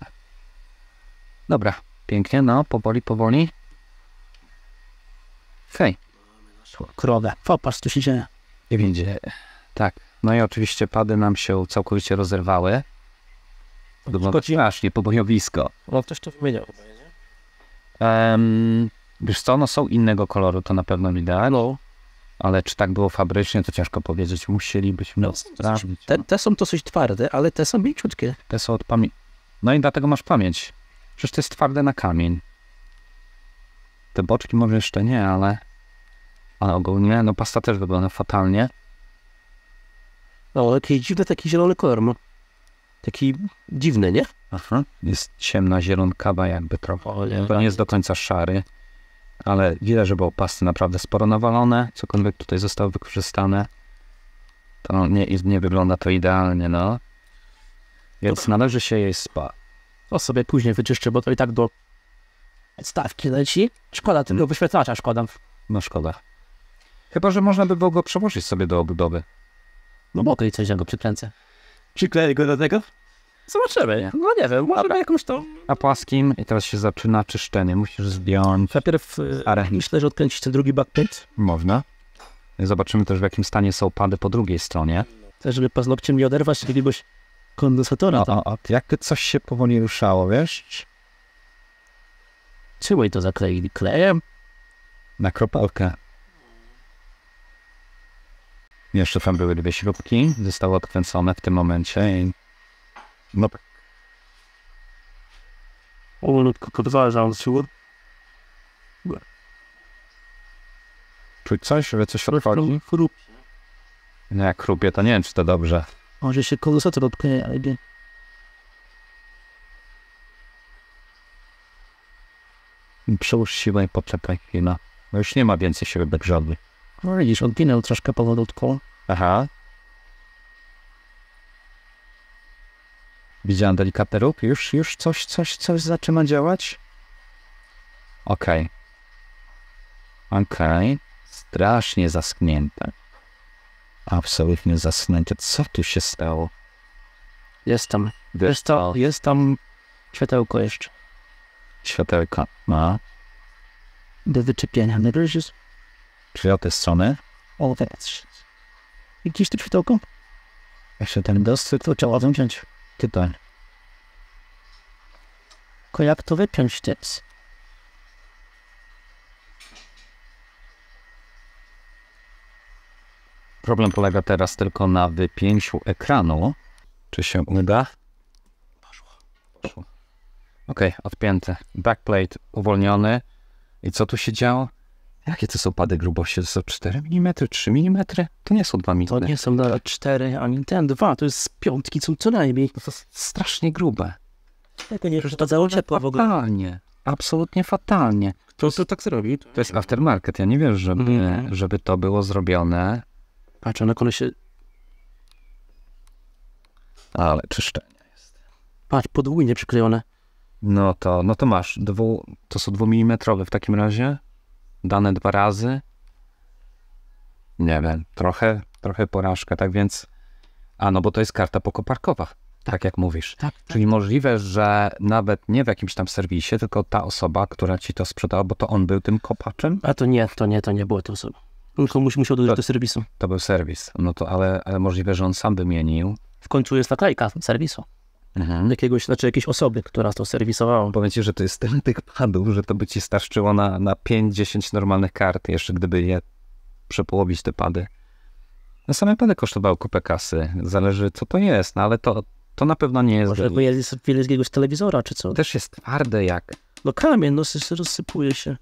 Dobra, pięknie, no, powoli, powoli. Hej. Krowę. Popatrz, tu się dzieje. Nie będzie. Tak. No i oczywiście pady nam się całkowicie rozerwały. Szkodziłaś, nie pobojowisko. No ktoś to wymieniał. Um, wiesz co, no są innego koloru, to na pewno mi da. No ale czy tak było fabrycznie, to ciężko powiedzieć. Musielibyśmy no, sprawdzić. Te, no. te, są dosyć twarde, ale te są mięciutkie. Te są od pamięci. No i dlatego masz pamięć. Przecież to jest twarde na kamień. Te boczki może jeszcze nie, ale... Ale ogólnie, no pasta też wygląda fatalnie. No, jakiś dziwny taki zielony kolor ma. Taki dziwny, nie? Aha. Mhm. Jest ciemna, zielonkawa jakby trochę. To nie jest do końca szary ale widzę, że było pasty naprawdę sporo nawalone, cokolwiek tutaj zostało wykorzystane, to no, nie, nie wygląda to idealnie, no. Więc należy się jej spa. To sobie później wyczyszczę, bo to i tak do stawki leci. Szkoda hmm. tylko no. wyświetlacza, szkoda. No szkoda. Chyba, że można by było go przełożyć sobie do obudowy. No bo okej, coś ja go przykręcę. Przykleję go do tego? Zobaczymy, nie? No nie wiem, może jakąś to... A płaskim i teraz się zaczyna czyszczenie, musisz zdjąć... Najpierw y, Arę. myślę, że odkręcić ten drugi backplate. Można. Zobaczymy też w jakim stanie są pady po drugiej stronie. Chcę, żeby paznokciem nie oderwać jakiegoś kondensatora o, a O, o, jak coś się powoli ruszało, wiesz? Czyłej to zakleili klejem? Na kropelkę. Jeszcze tam były dwie śrubki, zostały odkręcone w tym momencie i no tak. Powolutku podważam siły. Czuć coś, że coś odchodzi? Chrup. Nie, no jak chrupie, to nie wiem, czy to dobrze. Może się kolosator dotknie, ale nie. Przełóż siłę i poczekaj chwilę. No już nie ma więcej siły do grzody. No widzisz, odginęł troszkę powolutku. Aha. Widziałem delikatny ruch. Już, już coś, coś, coś zaczyna działać. Okej. Okay. Okej. Okay. Strasznie zasknięte, Absolutnie zasknięte. Co tu się stało? Jest tam. Jest, to, jest tam światełko jeszcze. Światełko, No. Do wyczepienia. Najbliższy. Czyli od te strony? O, I Gdzieś to światełko? Jeszcze ten dosyć, to trzeba wziąć. Tytoń. Tylko jak to wypiąć Problem polega teraz tylko na wypięciu ekranu. Czy się uda? Poszło. Poszło. OK, odpięte. Backplate uwolniony. I co tu się działo? Jakie to są pady grubości? To są 4 mm, 3 mm? To nie są 2 mm. To nie są 4 ani ten, 2. To jest z piątki, co co najmniej. To jest strasznie grube. To nie za ciepła w ogóle. Fatalnie. Absolutnie fatalnie. Kto to tak zrobi? To jest aftermarket. Ja nie wiem, żeby, mm. żeby to było zrobione. Patrz, na się. Ale czyszczenie jest. Patrz, podwójnie przyklejone. No to, no to masz. Dwu, to są 2 mm w takim razie dane dwa razy. Nie wiem, trochę, trochę porażka, tak więc. A no bo to jest karta pokoparkowa tak, tak jak mówisz. Tak, tak Czyli tak. możliwe, że nawet nie w jakimś tam serwisie, tylko ta osoba, która ci to sprzedała, bo to on był tym kopaczem? A to nie, to nie, to nie było to osoba. Komuś musiał dojść to, do serwisu. To był serwis, no to ale, ale możliwe, że on sam wymienił. W końcu jest naklejka serwisu mhm. jakiegoś, znaczy jakiejś osoby, która to serwisowała. Powiedzcie, że to jest tyle tych padów, że to by ci starczyło na, na 5-10 normalnych kart, jeszcze gdyby je przepołowić te pady. No same pady kosztowały kupę kasy, zależy co to jest, no ale to, to na pewno nie jest... Może to jest wiele z jakiegoś telewizora, czy co? Też jest twarde jak... No kamień, no rozsypuje się.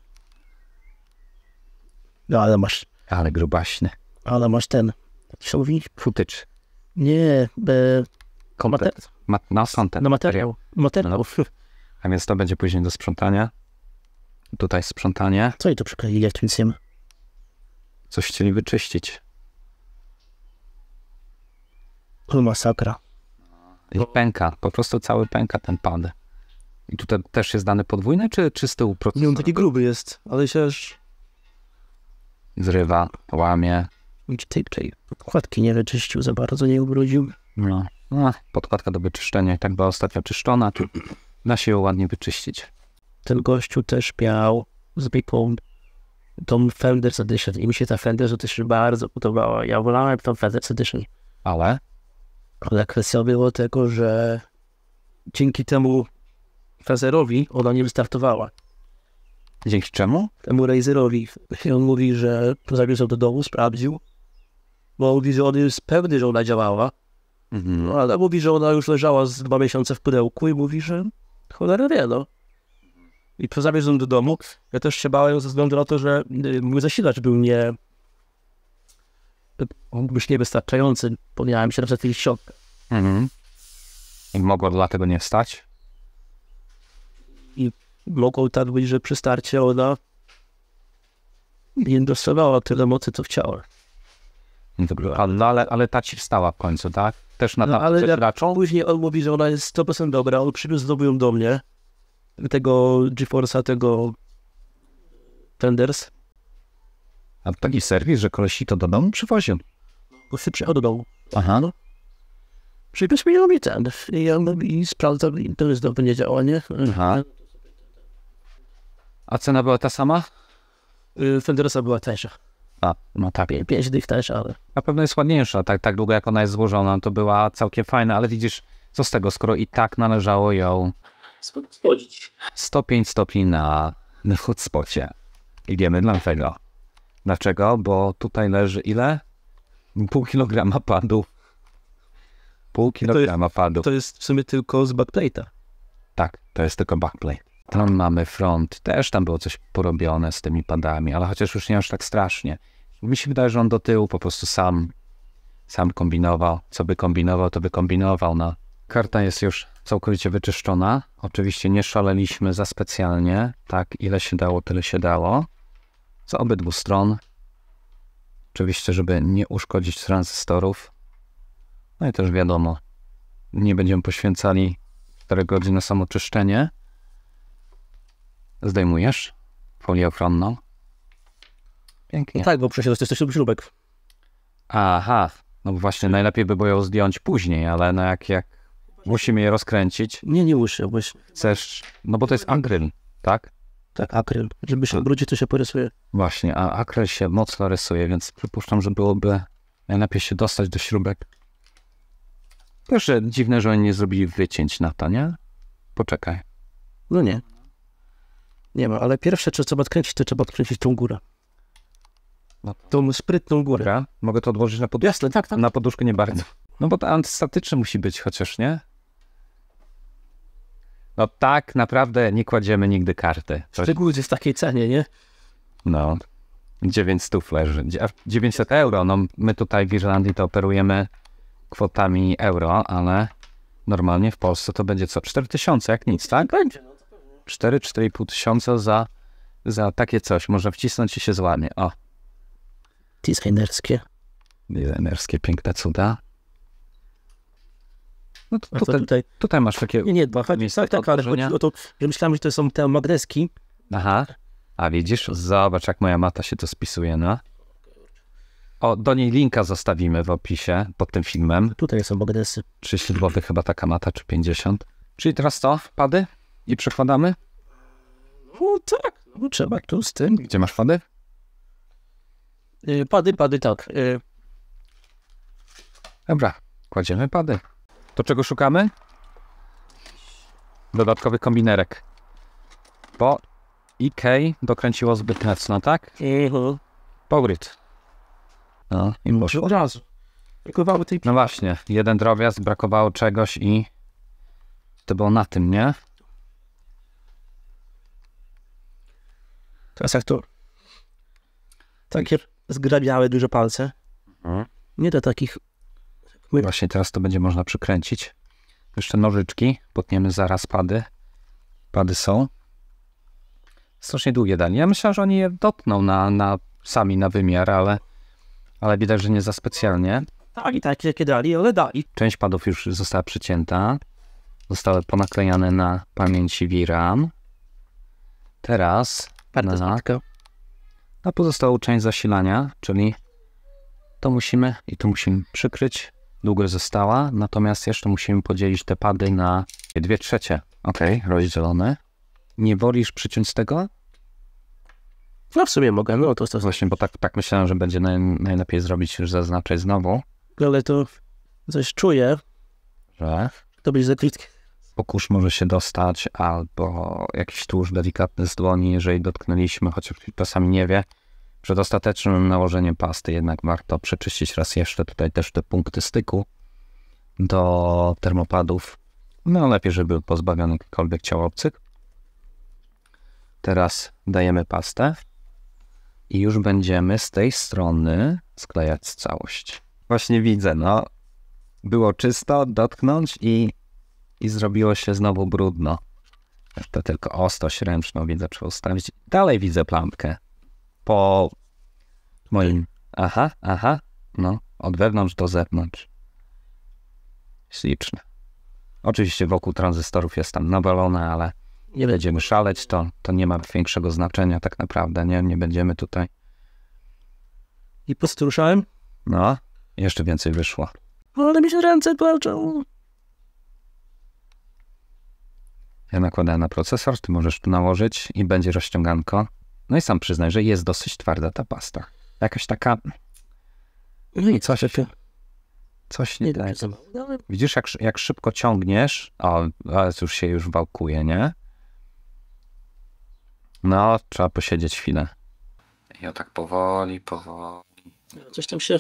No ale masz... Ale grubaśny. Ale masz ten... Co mówi? Futycz. Nie, be, Komplet. Ma, no, content. No materiał. Materiał. No, a więc to będzie później do sprzątania. Tutaj sprzątanie. Co i tu przykleili elektriciem? Coś chcieli wyczyścić. Masakra. I pęka. Po prostu cały pęka ten pad. I tutaj też jest dane podwójne, czy, czysty z Nie, on taki gruby jest, ale się aż... Zrywa, łamie. Tej, tej układki nie wyczyścił za bardzo, nie ubrudził. No. No, podkładka do wyczyszczenia i tak była ostatnio czyszczona. Da się ją ładnie wyczyścić. Ten gościu też miał zwykłą tą Founders Edition i mi się ta Founders Edition bardzo podobała. Ja wolałem tą Fender Edition. Ale? Ale kwestia było tego, że dzięki temu Fazerowi ona nie wystartowała. Dzięki czemu? Temu Razerowi. On mówi, że zawiózł do domu, sprawdził, bo mówi, że on jest pewny, że ona działała, Mhm. No, ale mówi, że ona już leżała z dwa miesiące w pudełku i mówi, że cholera wie, no. I zawiózł ją do domu. Ja też się bałem ze względu na to, że y, mój zasilacz był nie... Mógłbyś niewystarczający, bo miałem 750. Mhm. I mogło dlatego nie wstać? I mogło tak być, że przy starcie ona nie dostawała tyle mocy, co chciała. Dobrze, ale, no, ale, ale ta ci wstała w końcu, tak? też na no, ale jak raczą. później on mówi, że ona jest 100% dobra, on przywiózł znowu ją do mnie, tego GeForce'a, tego Tenders. A taki serwis, że kolesi to do domu przywozią? Bo się przyjechał do domu. Aha. No. Przypisz mi ten. I ja i sprawdzam, to jest do działanie. Aha. A cena była ta sama? Fendersa y, była tańsza. A, no tak, pięć dych też, ale... Na pewno jest ładniejsza, tak, tak długo jak ona jest złożona, to była całkiem fajna, ale widzisz, co z tego, skoro i tak należało ją... Spodzić. 105 stopni na, na hotspocie. Idziemy dla dlaczego. Dlaczego? Bo tutaj leży ile? Pół kilograma padu. Pół kilograma padu. To jest w sumie tylko z backplate'a. Tak, to jest tylko backplate. Tam mamy front, też tam było coś porobione z tymi padami, ale chociaż już nie aż tak strasznie mi się wydaje, że on do tyłu po prostu sam, sam kombinował. Co by kombinował, to by kombinował. No. Karta jest już całkowicie wyczyszczona. Oczywiście nie szaleliśmy za specjalnie. Tak, ile się dało, tyle się dało. Z obydwu stron. Oczywiście, żeby nie uszkodzić tranzystorów. No i też wiadomo, nie będziemy poświęcali 4 godzin na samoczyszczenie. Zdejmujesz folię ochronną. Pięknie. No tak, bo przecież to jest też śrubek. Aha, no właśnie, najlepiej by było ją zdjąć później, ale no jak, jak musimy je rozkręcić. Nie, nie muszę, bo Chcesz, no bo to jest akryl, tak? Tak, akryl. Żeby się obrócić, to się porysuje. Właśnie, a akryl się mocno rysuje, więc przypuszczam, że byłoby najlepiej się dostać do śrubek. Proszę, dziwne, że oni nie zrobili wycięć na to, nie? Poczekaj. No nie. Nie ma, ale pierwsze, co trzeba odkręcić, to trzeba odkręcić tą górę no, tą sprytną górę. Dobra. Mogę to odłożyć na poduszkę? Jasne, tak, tak. Na poduszkę nie bardzo. Tak, tak. No bo to antystatyczne musi być chociaż, nie? No tak naprawdę nie kładziemy nigdy karty. Szczegóły jest w takiej cenie, nie? No. 9 stów leży. 900 euro. No my tutaj w Irlandii to operujemy kwotami euro, ale normalnie w Polsce to będzie co? 4000 jak nic, tak? Będzie, no 4-4,5 tysiąca za, za takie coś. Można wcisnąć i się złamie. O designerskie. Designerskie, piękne cuda. No to, tutaj, tutaj, tutaj, masz takie. Nie, nie chodzi, tak, tak, ale chodzi o to, że myślałem, że to są te magneski. Aha. A widzisz, zobacz, jak moja mata się to spisuje, no. O, do niej linka zostawimy w opisie pod tym filmem. Tutaj są magnesy. 30 zł chyba taka mata, czy 50. Czyli teraz to, wpady i przekładamy? No tak, no, trzeba tu z tym. Gdzie masz wpady? Y, pady, pady, tak. Y, Dobra, kładziemy pady. To czego szukamy? Dodatkowych kombinerek. Bo IK dokręciło zbyt mocno, tak? Mhm. Pogryt. No, i może od razu. Brakowało tej... No właśnie, jeden drobiazg, brakowało czegoś i... To było na tym, nie? Teraz jak to... Takie zgrabiałe dużo palce. Mhm. Nie do takich... Właśnie teraz to będzie można przykręcić. Jeszcze nożyczki, potniemy zaraz pady. Pady są. Strasznie długie danie. Ja myślałem, że oni je dotną na, na, sami na wymiar, ale, ale widać, że nie za specjalnie. Tak, i tak, jakie dali, ale dali. Część padów już została przycięta. Zostały ponaklejane na pamięci VRAM. Teraz Bardzo na a pozostałą część zasilania, czyli to musimy i to musimy przykryć. Długość została, natomiast jeszcze musimy podzielić te pady na dwie trzecie. Ok, rozdzielone. Nie wolisz przyciąć tego? No w sumie mogę, no to jest Właśnie, bo tak, tak myślałem, że będzie naj, najlepiej zrobić, już zaznaczaj znowu. No, ale to coś czuję. Że? To będzie za krótkie pokusz może się dostać, albo jakiś tłuszcz delikatny z dłoni, jeżeli dotknęliśmy, chociaż czasami nie wie. Przed ostatecznym nałożeniem pasty jednak warto przeczyścić raz jeszcze tutaj też te punkty styku do termopadów. No lepiej, żeby pozbawiony jakichkolwiek ciał obcych. Teraz dajemy pastę i już będziemy z tej strony sklejać całość. Właśnie widzę, no było czysto, dotknąć i i zrobiło się znowu brudno. To tylko ostoś ręczną, więc zaczął ustawić. Dalej widzę plamkę. Po moim. Aha, aha. No, od wewnątrz do zewnątrz. Śliczne. Oczywiście wokół tranzystorów jest tam nawalone, ale nie będziemy szaleć, to, to nie ma większego znaczenia tak naprawdę, nie? Nie będziemy tutaj. I postruszałem? No, jeszcze więcej wyszło. Ale mi się ręce płaczą. Ja nakładam na procesor, ty możesz tu nałożyć i będzie rozciąganko. No i sam przyznaj, że jest dosyć twarda ta pasta. Jakaś taka... No i coś... Się... Coś nie, nie tak. no, Widzisz, jak, jak szybko ciągniesz, o, ale już się już wałkuje, nie? No, trzeba posiedzieć chwilę. Ja tak powoli, powoli. No, coś tam się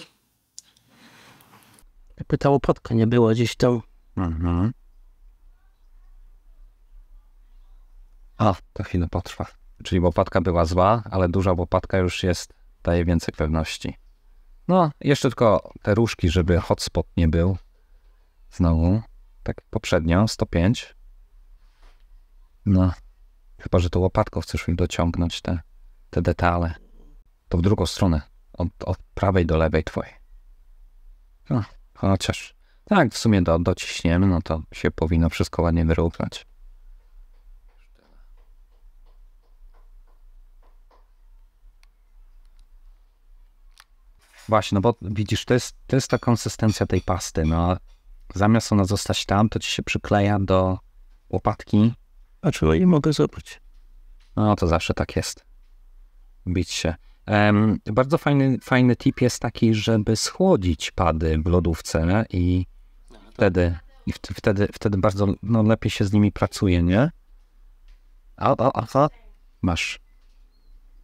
pytało, podka nie było gdzieś tam. Mhm. A, to chwilę potrwa. Czyli łopatka była zła, ale duża łopatka już jest, daje więcej pewności. No, jeszcze tylko te różki, żeby hotspot nie był. Znowu, tak poprzednio, 105. No, chyba, że to łopatką chcesz mi dociągnąć te, te detale. To w drugą stronę, od, od prawej do lewej twojej. No, chociaż tak, w sumie do, dociśniemy, no to się powinno wszystko ładnie wyrównać. Właśnie, no bo widzisz, to jest, to jest ta konsystencja tej pasty. No, zamiast ona zostać tam, to ci się przykleja do łopatki. A czego nie mogę zrobić? No to zawsze tak jest. Bić się. Um, bardzo fajny, fajny tip jest taki, żeby schłodzić pady w lodówce nie? i wtedy, i w, wtedy, wtedy bardzo no, lepiej się z nimi pracuje, nie? A, a, a, a. Masz.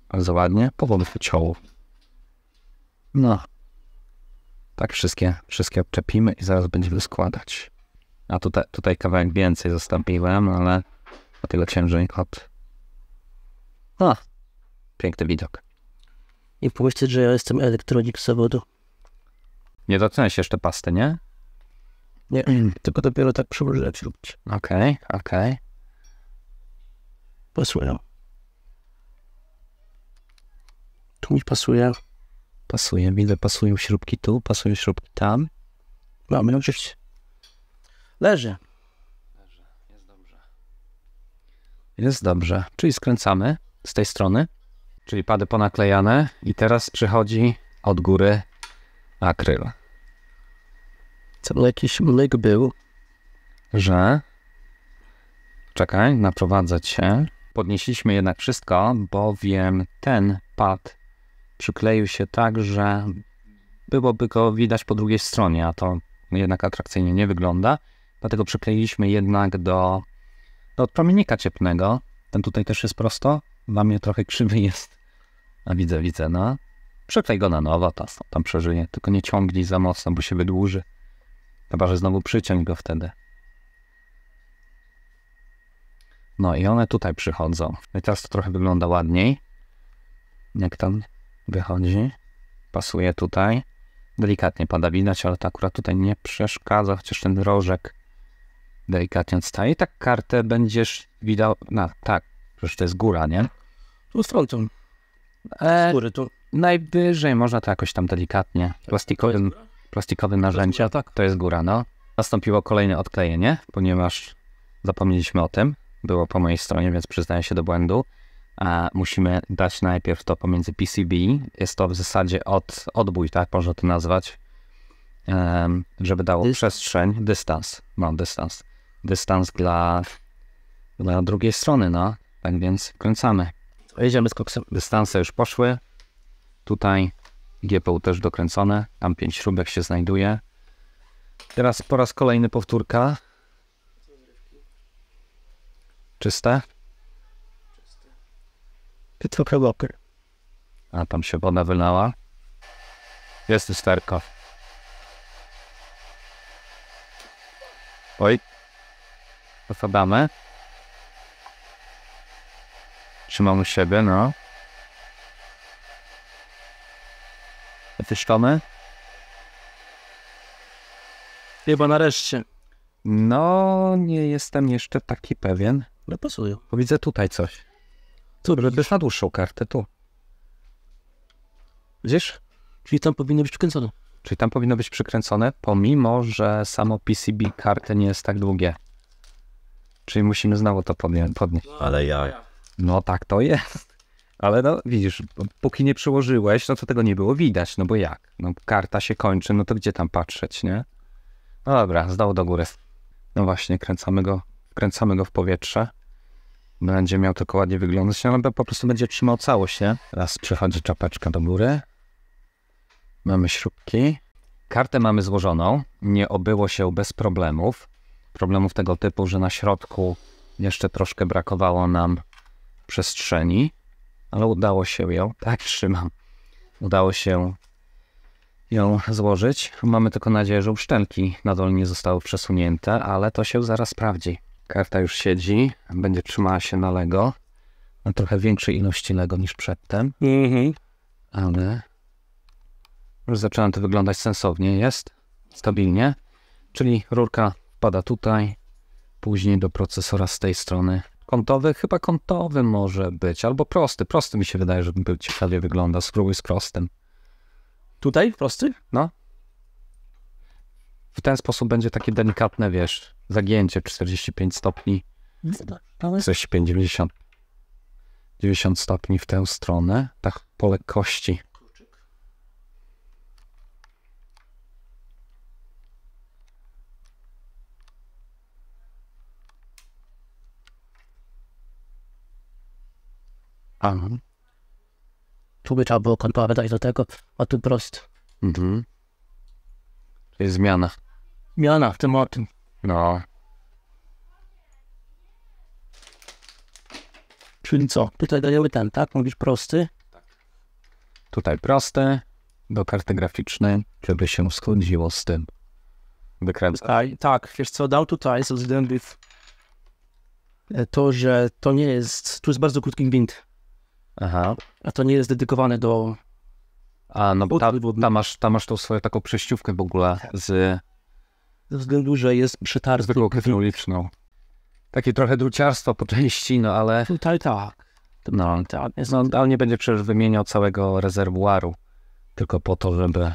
Bardzo ładnie. Powody wyciął. No. Tak, wszystkie, wszystkie odczepimy i zaraz będziemy składać. A tutaj, tutaj kawałek więcej zostawiłem, ale o tyle ciężej od... No, piękny widok. I pomyśleć, że ja jestem elektronik z zawodu. Nie doceniasz jeszcze pasty, nie? Nie, tylko dopiero tak przyłożyć robić. Okej, okay, okej. Okay. Tu mi pasuje pasuje. Widzę, pasują śrubki tu, pasują śrubki tam. Mamy oczywiście. Leży. Leży, jest dobrze. Jest dobrze, czyli skręcamy z tej strony, czyli pady ponaklejane i teraz przychodzi od góry akryl. Tam jakiś myk był. Że? Czekaj, naprowadzę cię. Podnieśliśmy jednak wszystko, bowiem ten pad przykleił się tak, że byłoby go widać po drugiej stronie, a to jednak atrakcyjnie nie wygląda. Dlatego przykleiliśmy jednak do, do promiennika ciepłego. Ten tutaj też jest prosto. Dla mnie trochę krzywy jest. A widzę, widzę, no. Przyklej go na nowo, to tam przeżyje. Tylko nie ciągnij za mocno, bo się wydłuży. Chyba, że znowu przyciąć go wtedy. No i one tutaj przychodzą. I teraz to trochę wygląda ładniej. Jak tam wychodzi. Pasuje tutaj. Delikatnie pada widać, ale to akurat tutaj nie przeszkadza, chociaż ten rożek delikatnie odstaje. I tak kartę będziesz widał. No tak, przecież to jest góra, nie? Tu strącą. E, Z góry tu. Najwyżej można to jakoś tam delikatnie. Plastikowym, plastikowym narzędziem. Tak? To jest góra, no. Nastąpiło kolejne odklejenie, ponieważ zapomnieliśmy o tym. Było po mojej stronie, więc przyznaję się do błędu musimy dać najpierw to pomiędzy PCB, jest to w zasadzie od, odbój, tak można to nazwać, żeby dało Dys przestrzeń, dystans, no dystans, dystans dla, dla drugiej strony, no. Tak więc kręcamy. Jedziemy z koksem. Dystanse już poszły. Tutaj GPU też dokręcone. Tam 5 śrubek się znajduje. Teraz po raz kolejny powtórka. Czyste? Ty co roboker. A tam się woda wylała. Jest usterka. Oj. Posadamy. Trzymamy siebie, no. Wyszczamy. Chyba nareszcie. No, nie jestem jeszcze taki pewien. No pasują. Bo widzę tutaj coś tu Żeby widzisz? na dłuższą kartę, tu. Widzisz? Czyli tam powinno być przykręcone. Czyli tam powinno być przykręcone, pomimo, że samo PCB karty nie jest tak długie. Czyli musimy znowu to podnie- podnieść. Ale ja. No tak to jest. Ale no widzisz, póki nie przyłożyłeś, no to tego nie było widać, no bo jak? No karta się kończy, no to gdzie tam patrzeć, nie? No dobra, zdało do góry. No właśnie, kręcamy go, kręcamy go w powietrze będzie miał tylko ładnie wyglądać, ale no, po prostu będzie trzymał całość, nie? Teraz przechodzi czapeczka do góry. Mamy śrubki. Kartę mamy złożoną. Nie obyło się bez problemów. Problemów tego typu, że na środku jeszcze troszkę brakowało nam przestrzeni, ale udało się ją, tak trzymam, udało się ją złożyć. Mamy tylko nadzieję, że uszczelki na dole nie zostały przesunięte, ale to się zaraz sprawdzi. Karta już siedzi, będzie trzymała się na Lego. Na trochę większej ilości Lego niż przedtem. Mhm. Ale już zaczyna to wyglądać sensownie. Jest stabilnie. Czyli rurka pada tutaj, później do procesora z tej strony. Kątowy, chyba kątowy może być, albo prosty. Prosty mi się wydaje, żeby był ciekawie wyglądał. Spróbuj z prostym. Tutaj? Prosty? No w ten sposób będzie takie delikatne, wiesz, zagięcie 45 stopni. Coś 55, 90 stopni w tę stronę, tak po lekkości. Aha. Tu by trzeba było kontrolować do tego, a tu prost. Mhm. Jest zmiana. Zmiana w tym o tym. No. Czyli co? Tutaj dajemy ten, tak? Mówisz prosty? Tak. Tutaj proste, do karty graficznej, żeby się schodziło z tym. Wykręcam. tak, wiesz co, dał tutaj ze względu to, że to nie jest, tu jest bardzo krótki gwint. Aha. A to nie jest dedykowane do a no bo tam ta masz, ta masz tą swoją taką przejściówkę w ogóle z... Ze względu, że jest przetarty. Zwykłą krwią liczną. Takie trochę druciarstwo po części, no ale... Tutaj tak. No, no ale nie będzie przecież wymieniał całego rezerwuaru, tylko po to, żeby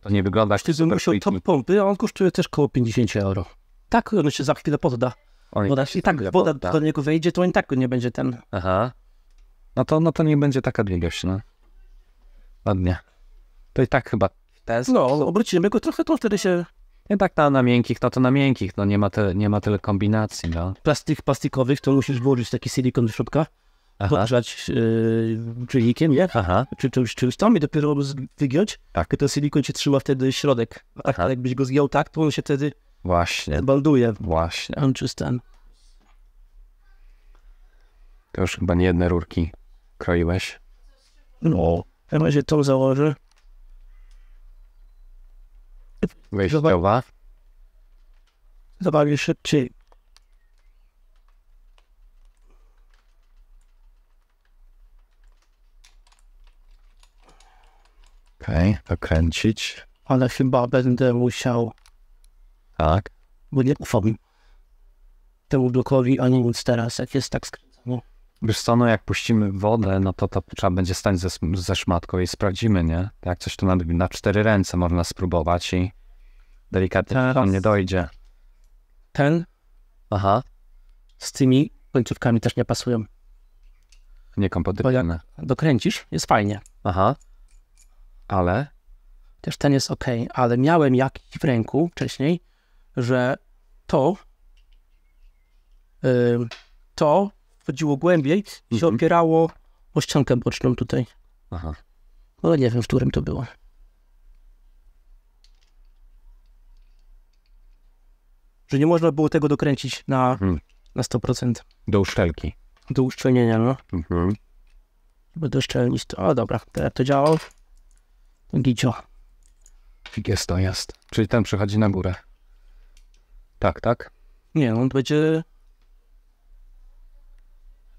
to nie wygląda... Ty musiał top pompy, a on kosztuje też około 50 euro. Tak, on się za chwilę podda. On woda, I tak woda do niego wejdzie, to on i tak nie będzie ten... Aha. No to, no to nie będzie taka długość, no. Ładnie. To i tak chyba test. No, obrócimy go trochę, to wtedy się... Nie tak na, na miękkich, no to na miękkich, no nie ma, te, nie ma tyle kombinacji, no. Plastik plastikowych to musisz włożyć taki silikon do środka, Aha. podgrzać yy, czujnikiem, nie? Aha. Czy czymś, tam i dopiero wygiąć. Tak. I ten silikon się trzyma wtedy środek. A tak, Aha. jakbyś go zgiął tak, to on się wtedy... Właśnie. Balduje. Właśnie. On czy ten. To już chyba nie jedne rurki kroiłeś. No. Na razie tą założę. Wyjściowa. Zobaczmy szybciej. Okej, okay, dokręcić. Ale chyba będę musiał. Tak. Bo nie ufam temu blokowi, ani nic teraz, jak jest tak skryte. Wiesz co, no jak puścimy wodę, no to, to trzeba będzie stać ze, ze szmatką i sprawdzimy, nie? Jak coś tu na, na cztery ręce można spróbować i delikatnie Teraz tam nie dojdzie. Ten Aha. z tymi końcówkami też nie pasują. Nie Niekompatybilne. Dokręcisz, jest fajnie. Aha. Ale? Też ten jest ok, ale miałem jakiś w ręku wcześniej, że to yy, to wchodziło głębiej i się mhm. opierało o ściankę boczną tutaj. Aha. No, ale nie wiem, w którym to było. Że nie można było tego dokręcić na, mhm. na 100%. Do uszczelki. Do uszczelnienia, no. Mhm. Bo do uszczelnić to... O, dobra, teraz to działa. Gicio. Jest to, jest. Czyli ten przechodzi na górę. Tak, tak? Nie, on będzie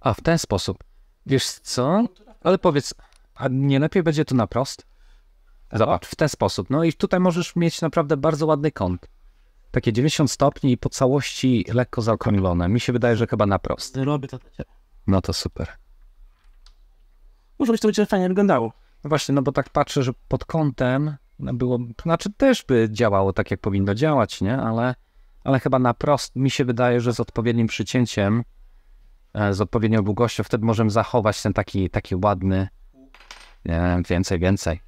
a, w ten sposób. Wiesz co? Ale powiedz, a nie lepiej będzie to na prost? Zobacz, w ten sposób. No i tutaj możesz mieć naprawdę bardzo ładny kąt. Takie 90 stopni i po całości lekko zaokrąglone. Mi się wydaje, że chyba na prost. Robię to dla No to super. Może być to będzie fajnie wyglądało. No właśnie, no bo tak patrzę, że pod kątem było, znaczy też by działało tak, jak powinno działać, nie? Ale, ale chyba na prost mi się wydaje, że z odpowiednim przycięciem E, z odpowiednią długością, wtedy możemy zachować ten taki, taki ładny, nie, więcej, więcej.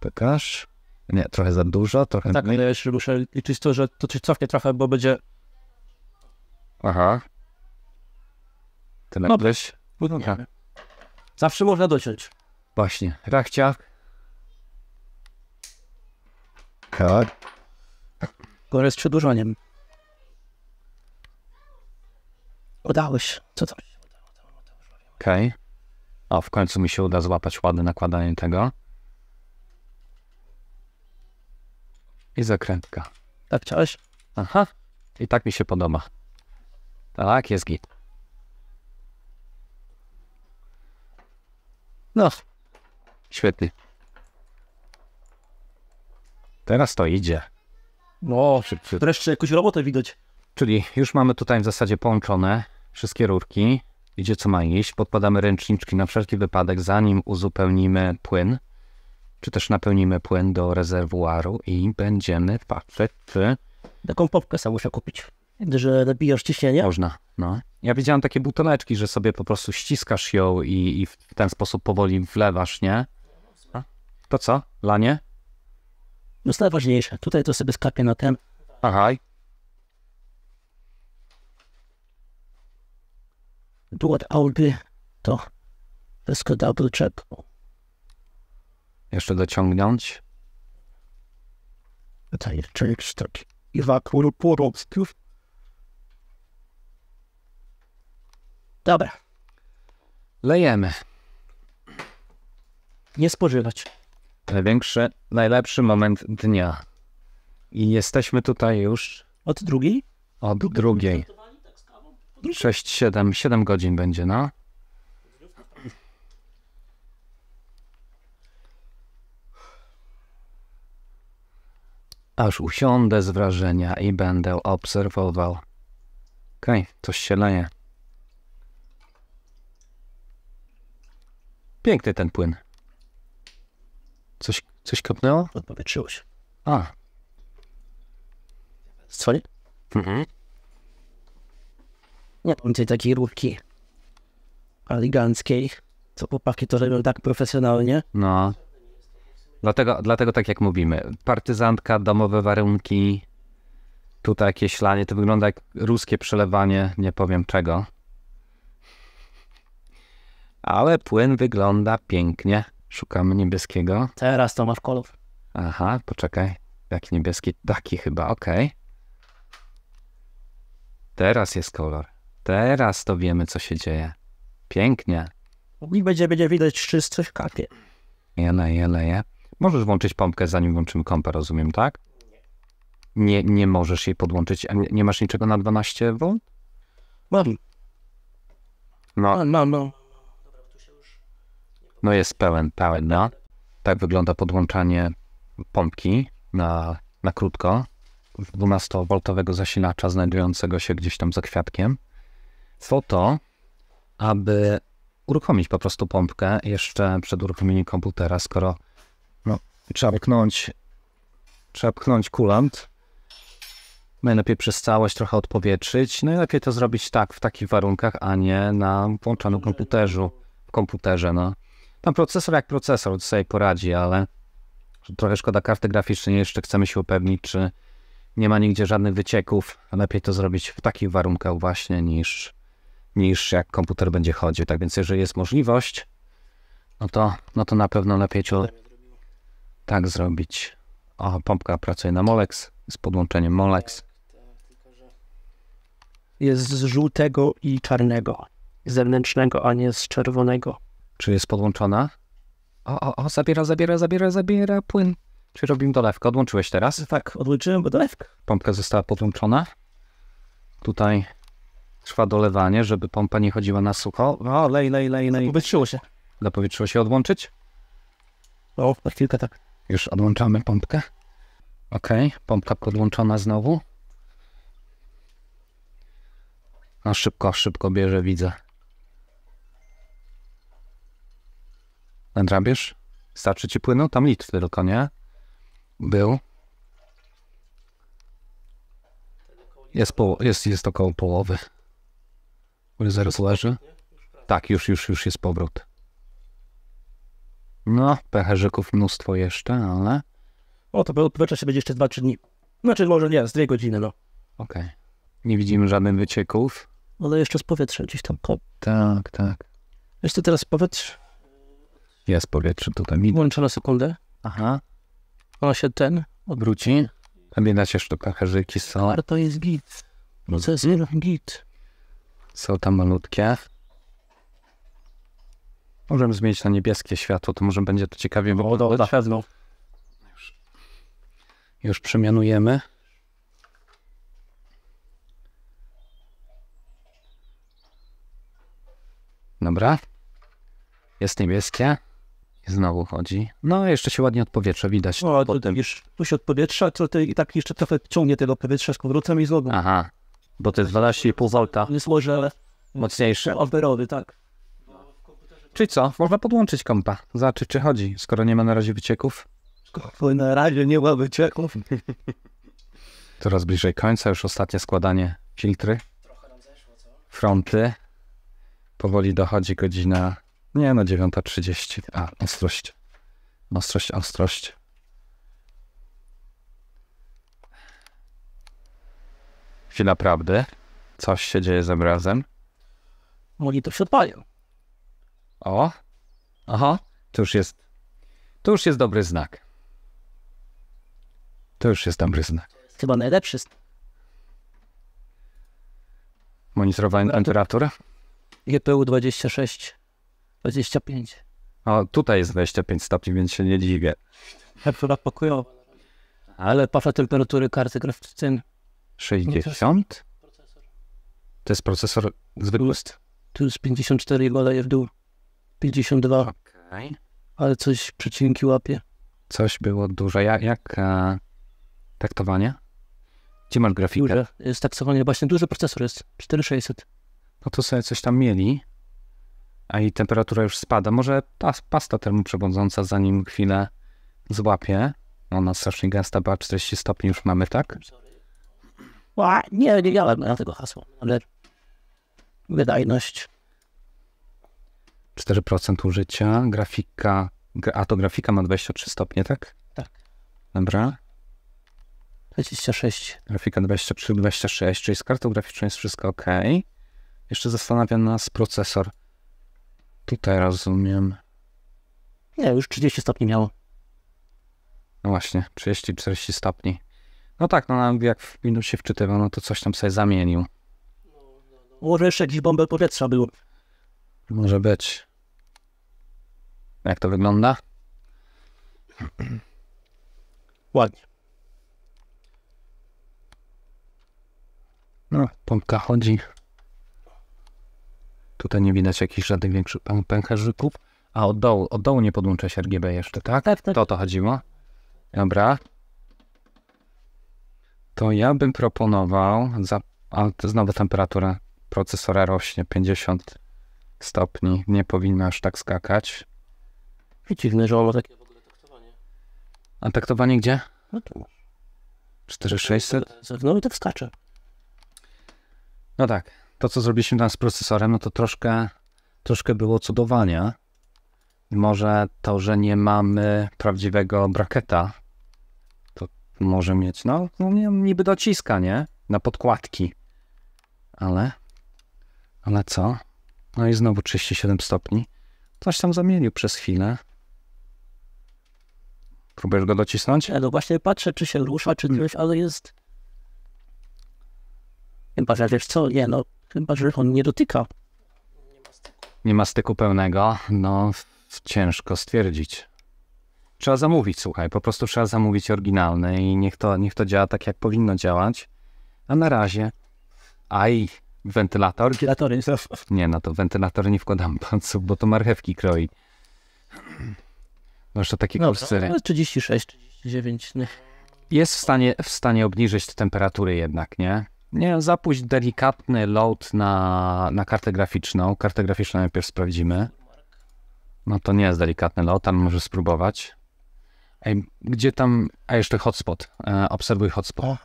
Pokaż. Nie, trochę za dużo, trochę... Tak, ale ja jeszcze muszę liczyć to, że to się cofnie trochę, bo będzie... Aha. Tyle no, gdzieś? Zawsze można dociąć. Właśnie. Rachcia. Tak. Gorzej z przedłużaniem. Udało się. Co to? Okej. Okay. O, w końcu mi się uda złapać ładne nakładanie tego. I zakrętka. Tak chciałeś? Aha. I tak mi się podoba. Tak, jest git. No. Świetnie. Teraz to idzie. No, wreszcie jakąś robotę widać. Czyli już mamy tutaj w zasadzie połączone wszystkie rurki, idzie co ma iść, podkładamy ręczniczki na wszelki wypadek, zanim uzupełnimy płyn, czy też napełnimy płyn do rezerwuaru i będziemy patrzeć, czy... Taką pompkę sam muszę kupić, że nabijasz ciśnienie. Można, no. Ja widziałem takie buteleczki, że sobie po prostu ściskasz ją i, i w ten sposób powoli wlewasz, nie? To co? Lanie? No jest ważniejsze. Tutaj to sobie skapię na ten. Aha, byłoby to wszystko double check. Jeszcze dociągnąć? Tutaj czujesz taki ewakuł porostów. Dobra. Lejemy. Nie spożywać. Największy, najlepszy moment dnia. I jesteśmy tutaj już. Od drugiej? Od drugiej. 6, 7, 7 godzin będzie, no. Aż usiądę z wrażenia i będę obserwował. Okej, okay, coś się leje. Piękny ten płyn. Coś, coś kopnęło? Odpowietrzyło się. A. Strzeli? Mhm nie mam tej takiej rówki aliganckiej, co chłopaki to robią tak profesjonalnie. No. Dlatego, dlatego tak jak mówimy, partyzantka, domowe warunki, tutaj jakieś ślanie, to wygląda jak ruskie przelewanie, nie powiem czego. Ale płyn wygląda pięknie. Szukamy niebieskiego. Teraz to masz kolor. Aha, poczekaj. Jaki niebieski? Taki chyba, okej. Okay. Teraz jest kolor. Teraz to wiemy, co się dzieje. Pięknie. I będzie, będzie widać czystych kapie. Jele, jele, je. Możesz włączyć pompkę, zanim włączymy kompę, rozumiem, tak? Nie, nie możesz jej podłączyć. Nie, nie masz niczego na 12 V? Mam. No. No, mam. No jest pełen, pełen, no. Tak wygląda podłączanie pompki na, na krótko 12-woltowego zasilacza znajdującego się gdzieś tam za kwiatkiem po to, aby uruchomić po prostu pompkę jeszcze przed uruchomieniem komputera, skoro no, trzeba pchnąć, trzeba pchnąć kulant, najlepiej przez całość trochę odpowietrzyć. Najlepiej no to zrobić tak, w takich warunkach, a nie na włączonym komputerzu, w komputerze. No. Tam procesor jak procesor sobie poradzi, ale trochę szkoda karty graficznej. Jeszcze chcemy się upewnić, czy nie ma nigdzie żadnych wycieków. Lepiej to zrobić w takich warunkach właśnie niż niż jak komputer będzie chodził. Tak więc jeżeli jest możliwość, no to, no to na pewno lepiej cię tak zrobić. O, pompka pracuje na Molex z podłączeniem Molex. Jest z żółtego i czarnego. Zewnętrznego, a nie z czerwonego. Czy jest podłączona? O, o, o, zabiera, zabiera, zabiera, zabiera płyn. Czy robimy dolewkę? Odłączyłeś teraz? Tak, odłączyłem dolewkę. Pompka została podłączona. Tutaj trwa dolewanie, żeby pompa nie chodziła na sucho. O, no, lej, lej, lej, lej. Zapowietrzyło się. Zapowietrzyło się odłączyć? O, no, na chwilkę tak. Już odłączamy pompkę. Ok, pompka podłączona znowu. No szybko, szybko bierze, widzę. Nadrabiesz? Starczy ci płynu? Tam litr tylko, nie? Był. Jest, po, jest, jest około połowy który zaraz leży. Tak, już, już, już jest powrót. No, pecherzyków mnóstwo jeszcze, ale... O, to po czasie będzie jeszcze 2-3 dni. Znaczy może nie, z 2 godziny, no. Okej. Okay. Nie widzimy żadnych wycieków. Ale jeszcze z powietrza gdzieś tam. Tak, tak. Jeszcze teraz Ja Jest powietrze tutaj. Włączę na sekundę. Aha. Ona się ten odwróci. Pamiętacie, że to z są. to jest git. No. co jest git. Są tam malutkie. Możemy zmienić na niebieskie światło, to może będzie to ciekawie wyglądać. Na Już, przemianujemy. Dobra. Jest niebieskie. I znowu chodzi. No, jeszcze się ładnie od powietrza widać. O, tu się od powietrza, to i tak jeszcze trochę ciągnie tego powietrza z powrotem i znowu. Aha, bo to jest 12,5 V złożele. Mocniejsze. Amperowy, tak. Czyli co? Można podłączyć kompa. Zobaczyć, czy chodzi, skoro nie ma na razie wycieków. Skoro na razie nie ma wycieków. Coraz bliżej końca, już ostatnie składanie filtry. Fronty. Powoli dochodzi godzina, nie no, 9.30. A, ostrość. Ostrość, ostrość. Czy prawdy. Coś się dzieje z obrazem. Monitor się odpalił. O, aha, to już jest, to już jest dobry znak. To już jest dobry znak. Chyba najlepszy. Monitorowanie temperatury. GPU 26, 25. O, tutaj jest 25 stopni, więc się nie dziwię. Temperatura pokojowa. Ale patrzę temperatury karty graficznej. 60. No to jest procesor zwykły. Tu jest 54 jego leje w dół. 52. Okay. Ale coś przecinki łapie. Coś było duże. Jak, jak e, taktowanie? Gdzie masz grafikę? Duże. Jest taktowanie. Właśnie duży procesor jest. 4600. No to sobie coś tam mieli. A i temperatura już spada. Może ta pasta termoprzewodząca zanim chwilę złapie. Ona strasznie gęsta, była 40 stopni już mamy, tak? Nie, nie miałem na tego hasła, ale wydajność. 4% użycia, grafika, a to grafika ma 23 stopnie, tak? Tak. Dobra. 26. Grafika 23, 26, czyli z kartą graficzną jest wszystko ok. Jeszcze zastanawia nas procesor. Tutaj rozumiem. Nie, już 30 stopni miało. No właśnie, 30-40 stopni. No tak, no jak w Windows się wczytywał, no to coś tam sobie zamienił. Może jeszcze jakiś bombę powietrza był. Może być. Jak to wygląda? Ładnie. No, pompka chodzi. Tutaj nie widać jakichś żadnych większych pęcherzyków. A od dołu, od dołu nie podłącza się RGB jeszcze, tak? Tak, tak. To o to chodziło. Dobra. To ja bym proponował, za, ale znowu temperatura procesora rośnie 50 stopni, nie powinna aż tak skakać. I dziwne, że on ma takie w ogóle taktowanie. A taktowanie gdzie? No tu. 4600? No i tak wskacze. No tak, to co zrobiliśmy tam z procesorem, no to troszkę, troszkę było cudowania. Może to, że nie mamy prawdziwego braketa może mieć. No, no nie, niby dociska, nie? Na podkładki. Ale, ale co? No i znowu 37 stopni. Coś tam zamienił przez chwilę. Próbujesz go docisnąć? Ja, no właśnie patrzę, czy się rusza, czy hmm. coś, ale jest... Chyba, że wiesz co, nie no, chyba, że on nie dotyka. Nie ma styku pełnego, no ciężko stwierdzić trzeba zamówić, słuchaj, po prostu trzeba zamówić oryginalny i niech to, niech to działa tak, jak powinno działać. A na razie, aj, wentylator. Wentylatory. Nie, no to wentylator nie wkładam palców, bo to marchewki kroi. No to takie no, kursyry. No, 36, 39. Nie. Jest w stanie, w stanie obniżyć te temperatury jednak, nie? Nie, zapuść delikatny load na, na kartę graficzną. Kartę graficzną najpierw sprawdzimy. No to nie jest delikatny lot, ale możesz spróbować. Ej, gdzie tam, a jeszcze hotspot, e, obserwuj hotspot.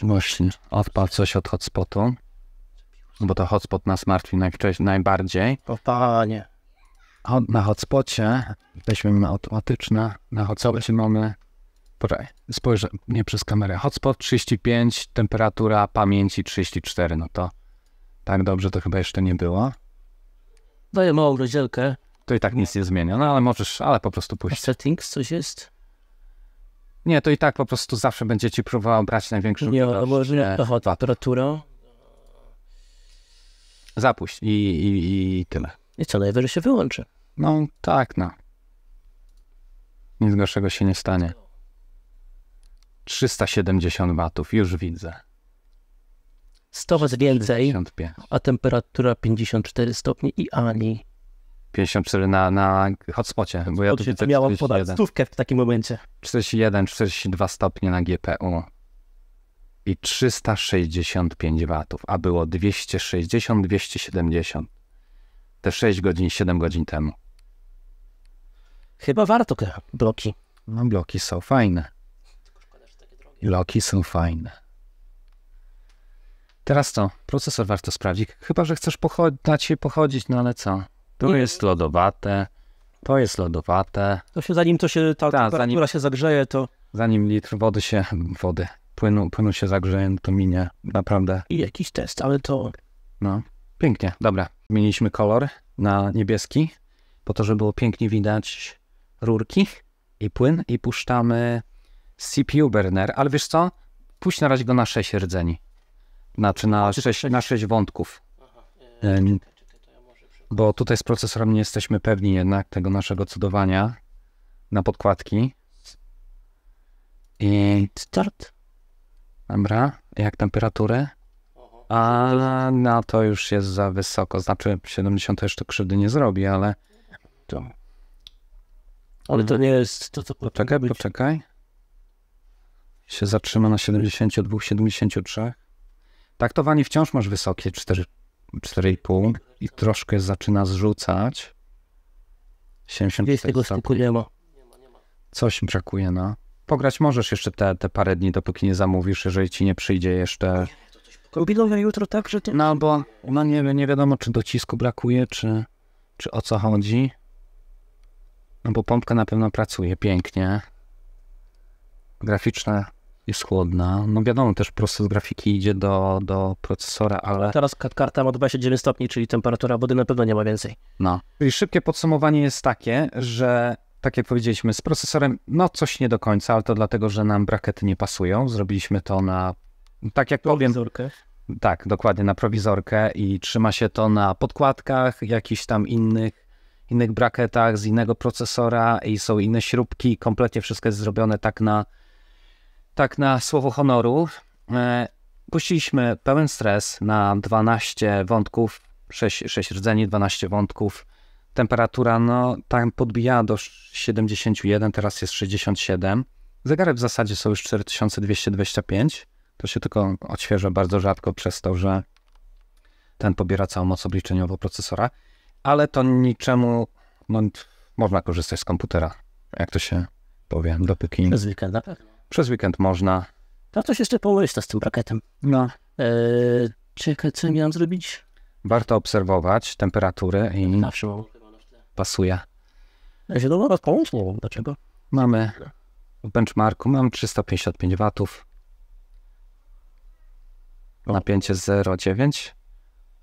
Właśnie, odpal coś od hotspotu, bo to hotspot nas martwi najbardziej. Totalnie. Hot, na hotspocie, weźmy automatyczne, na hotspocie mamy, poczekaj, spojrzę, nie przez kamerę, hotspot 35, temperatura pamięci 34, no to tak dobrze to chyba jeszcze nie było. Dajemy rozdzielkę. To i tak nic nie zmienia, no ale możesz, ale po prostu pójść. settings coś jest? Nie, to i tak po prostu zawsze będzie ci próbował brać największą Nie, ilość, może e, aha, temperatura. Zapuść i, i, i tyle. I co, najwyżej się wyłączy. No tak, no. Nic gorszego się nie stanie. 370 watów, już widzę. 100 więcej, a temperatura 54 stopnie i ani. 54 na, na hotspocie. Bo ja tu widzę miałam podać stówkę w takim momencie. 41, 42 stopnie na GPU i 365 watów, a było 260, 270. Te 6 godzin, 7 godzin temu. Chyba warto te bloki. No bloki są fajne. Bloki są fajne. Teraz co? Procesor warto sprawdzić. Chyba, że chcesz pocho- dać się pochodzić, no ale co? Tu jest lodowate, to jest lodowate. To się zanim to się ta, ta temperatura się zagrzeje, to. Zanim litr wody się wody płynu, płynu się zagrzeje, to minie naprawdę. I jakiś test, ale to. No, pięknie, dobra. Zmieniliśmy kolor na niebieski, po to, żeby było pięknie widać rurki i płyn i puszczamy CPU burner, ale wiesz co? Puść na razie go na 6 rdzeni. Znaczy na sześć na 6 wątków. Aha. E, bo tutaj z procesorem nie jesteśmy pewni jednak tego naszego cudowania na podkładki. I start. Dobra, jak temperaturę? A no to już jest za wysoko. Znaczy 70 jeszcze krzywdy nie zrobi, ale. To. Ale to nie jest to, co Poczekaj, być. poczekaj. Się zatrzyma na 72, 73. Taktowani wciąż masz wysokie 4, 4,5 i troszkę zaczyna zrzucać. 70 Gdzieś tego styku nie ma. Coś brakuje, no. Pograć możesz jeszcze te, te parę dni, dopóki nie zamówisz, jeżeli ci nie przyjdzie jeszcze... Kombinowa jutro tak, że... Ty... No bo no nie, nie wiadomo, czy docisku brakuje, czy, czy o co chodzi. No bo pompka na pewno pracuje pięknie. Graficzne jest chłodna. No wiadomo, też proces z grafiki idzie do, do procesora, ale... Teraz karta ma 29 stopni, czyli temperatura wody na pewno nie ma więcej. No. Czyli szybkie podsumowanie jest takie, że tak jak powiedzieliśmy, z procesorem no coś nie do końca, ale to dlatego, że nam brakety nie pasują. Zrobiliśmy to na... Tak jak Prowizorkę. Tak, dokładnie, na prowizorkę i trzyma się to na podkładkach, jakichś tam innych innych braketach z innego procesora i są inne śrubki. Kompletnie wszystko jest zrobione tak na tak na słowo honoru. E, puściliśmy pełen stres na 12 wątków, 6, 6 rdzeni, 12 wątków. Temperatura no, tam podbijała do 71, teraz jest 67. Zegary w zasadzie są już 4225. To się tylko odświeża bardzo rzadko przez to, że ten pobiera całą moc obliczeniową procesora, ale to niczemu, no, można korzystać z komputera, jak to się powiem, dopóki... Z przez weekend można. To coś jeszcze pomyśla z tym brokietem. No. Eee, czekaj, co miałem zrobić? Warto obserwować temperatury i tak, Zawsze mam. pasuje. Ja się dobra dlaczego. Mamy w benchmarku, mam 355 watów. Napięcie 0,9.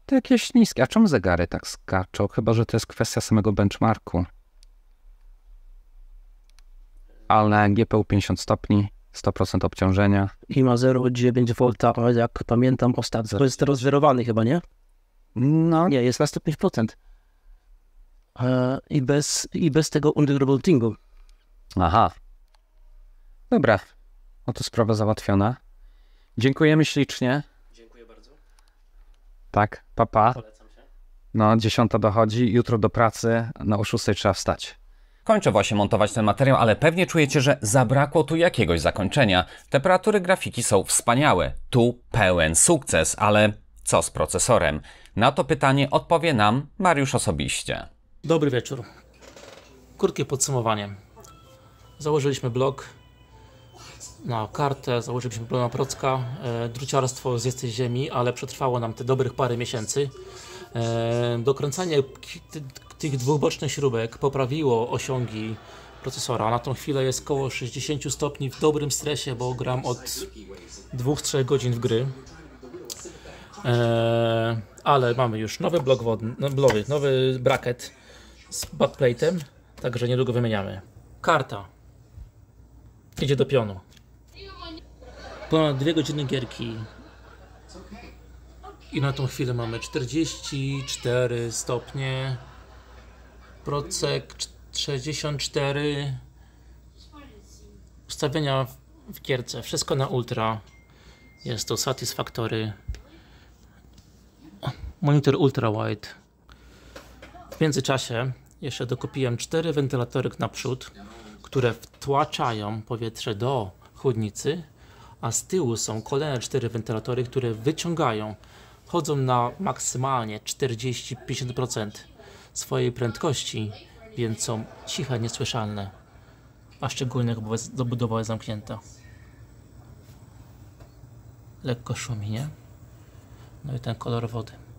To jakieś niskie. A czemu zegary tak skaczą? Chyba, że to jest kwestia samego benchmarku. Ale GPU 50 stopni 100% obciążenia. I ma 0,9 V, jak pamiętam ostatnio. To jest rozwirowany chyba, nie? No. Nie, jest na 105%. E, I bez, I bez tego undervoltingu. Aha. Dobra. Oto no sprawa załatwiona. Dziękujemy ślicznie. Dziękuję bardzo. Tak, papa. Pa. No, dziesiąta dochodzi, jutro do pracy, na no, o trzeba wstać. Kończę właśnie montować ten materiał, ale pewnie czujecie, że zabrakło tu jakiegoś zakończenia. Temperatury grafiki są wspaniałe, tu pełen sukces, ale co z procesorem? Na to pytanie odpowie nam Mariusz osobiście. Dobry wieczór. Krótkie podsumowanie. Założyliśmy blog na kartę, założyliśmy blog na Procka. E, druciarstwo z tej ziemi, ale przetrwało nam te dobrych parę miesięcy. E, Dokręcanie tych dwóch bocznych śrubek poprawiło osiągi procesora. Na tą chwilę jest około 60 stopni w dobrym stresie, bo gram od 2-3 godzin w gry. Eee, ale mamy już nowy blok wodny, no, nowy, bracket z backplate'em, także niedługo wymieniamy. Karta idzie do pionu. Ponad dwie godziny gierki. I na tą chwilę mamy 44 stopnie. Procek 64 ustawienia w gierce, wszystko na ultra jest to Satisfactory monitor ultra wide w międzyczasie jeszcze dokupiłem cztery wentylatory naprzód które wtłaczają powietrze do chłodnicy a z tyłu są kolejne cztery wentylatory, które wyciągają chodzą na maksymalnie 40-50% swojej prędkości, więc są ciche, niesłyszalne, a szczególnie dobudowa jest zamknięta. Lekko szumi, nie? No i ten kolor wody.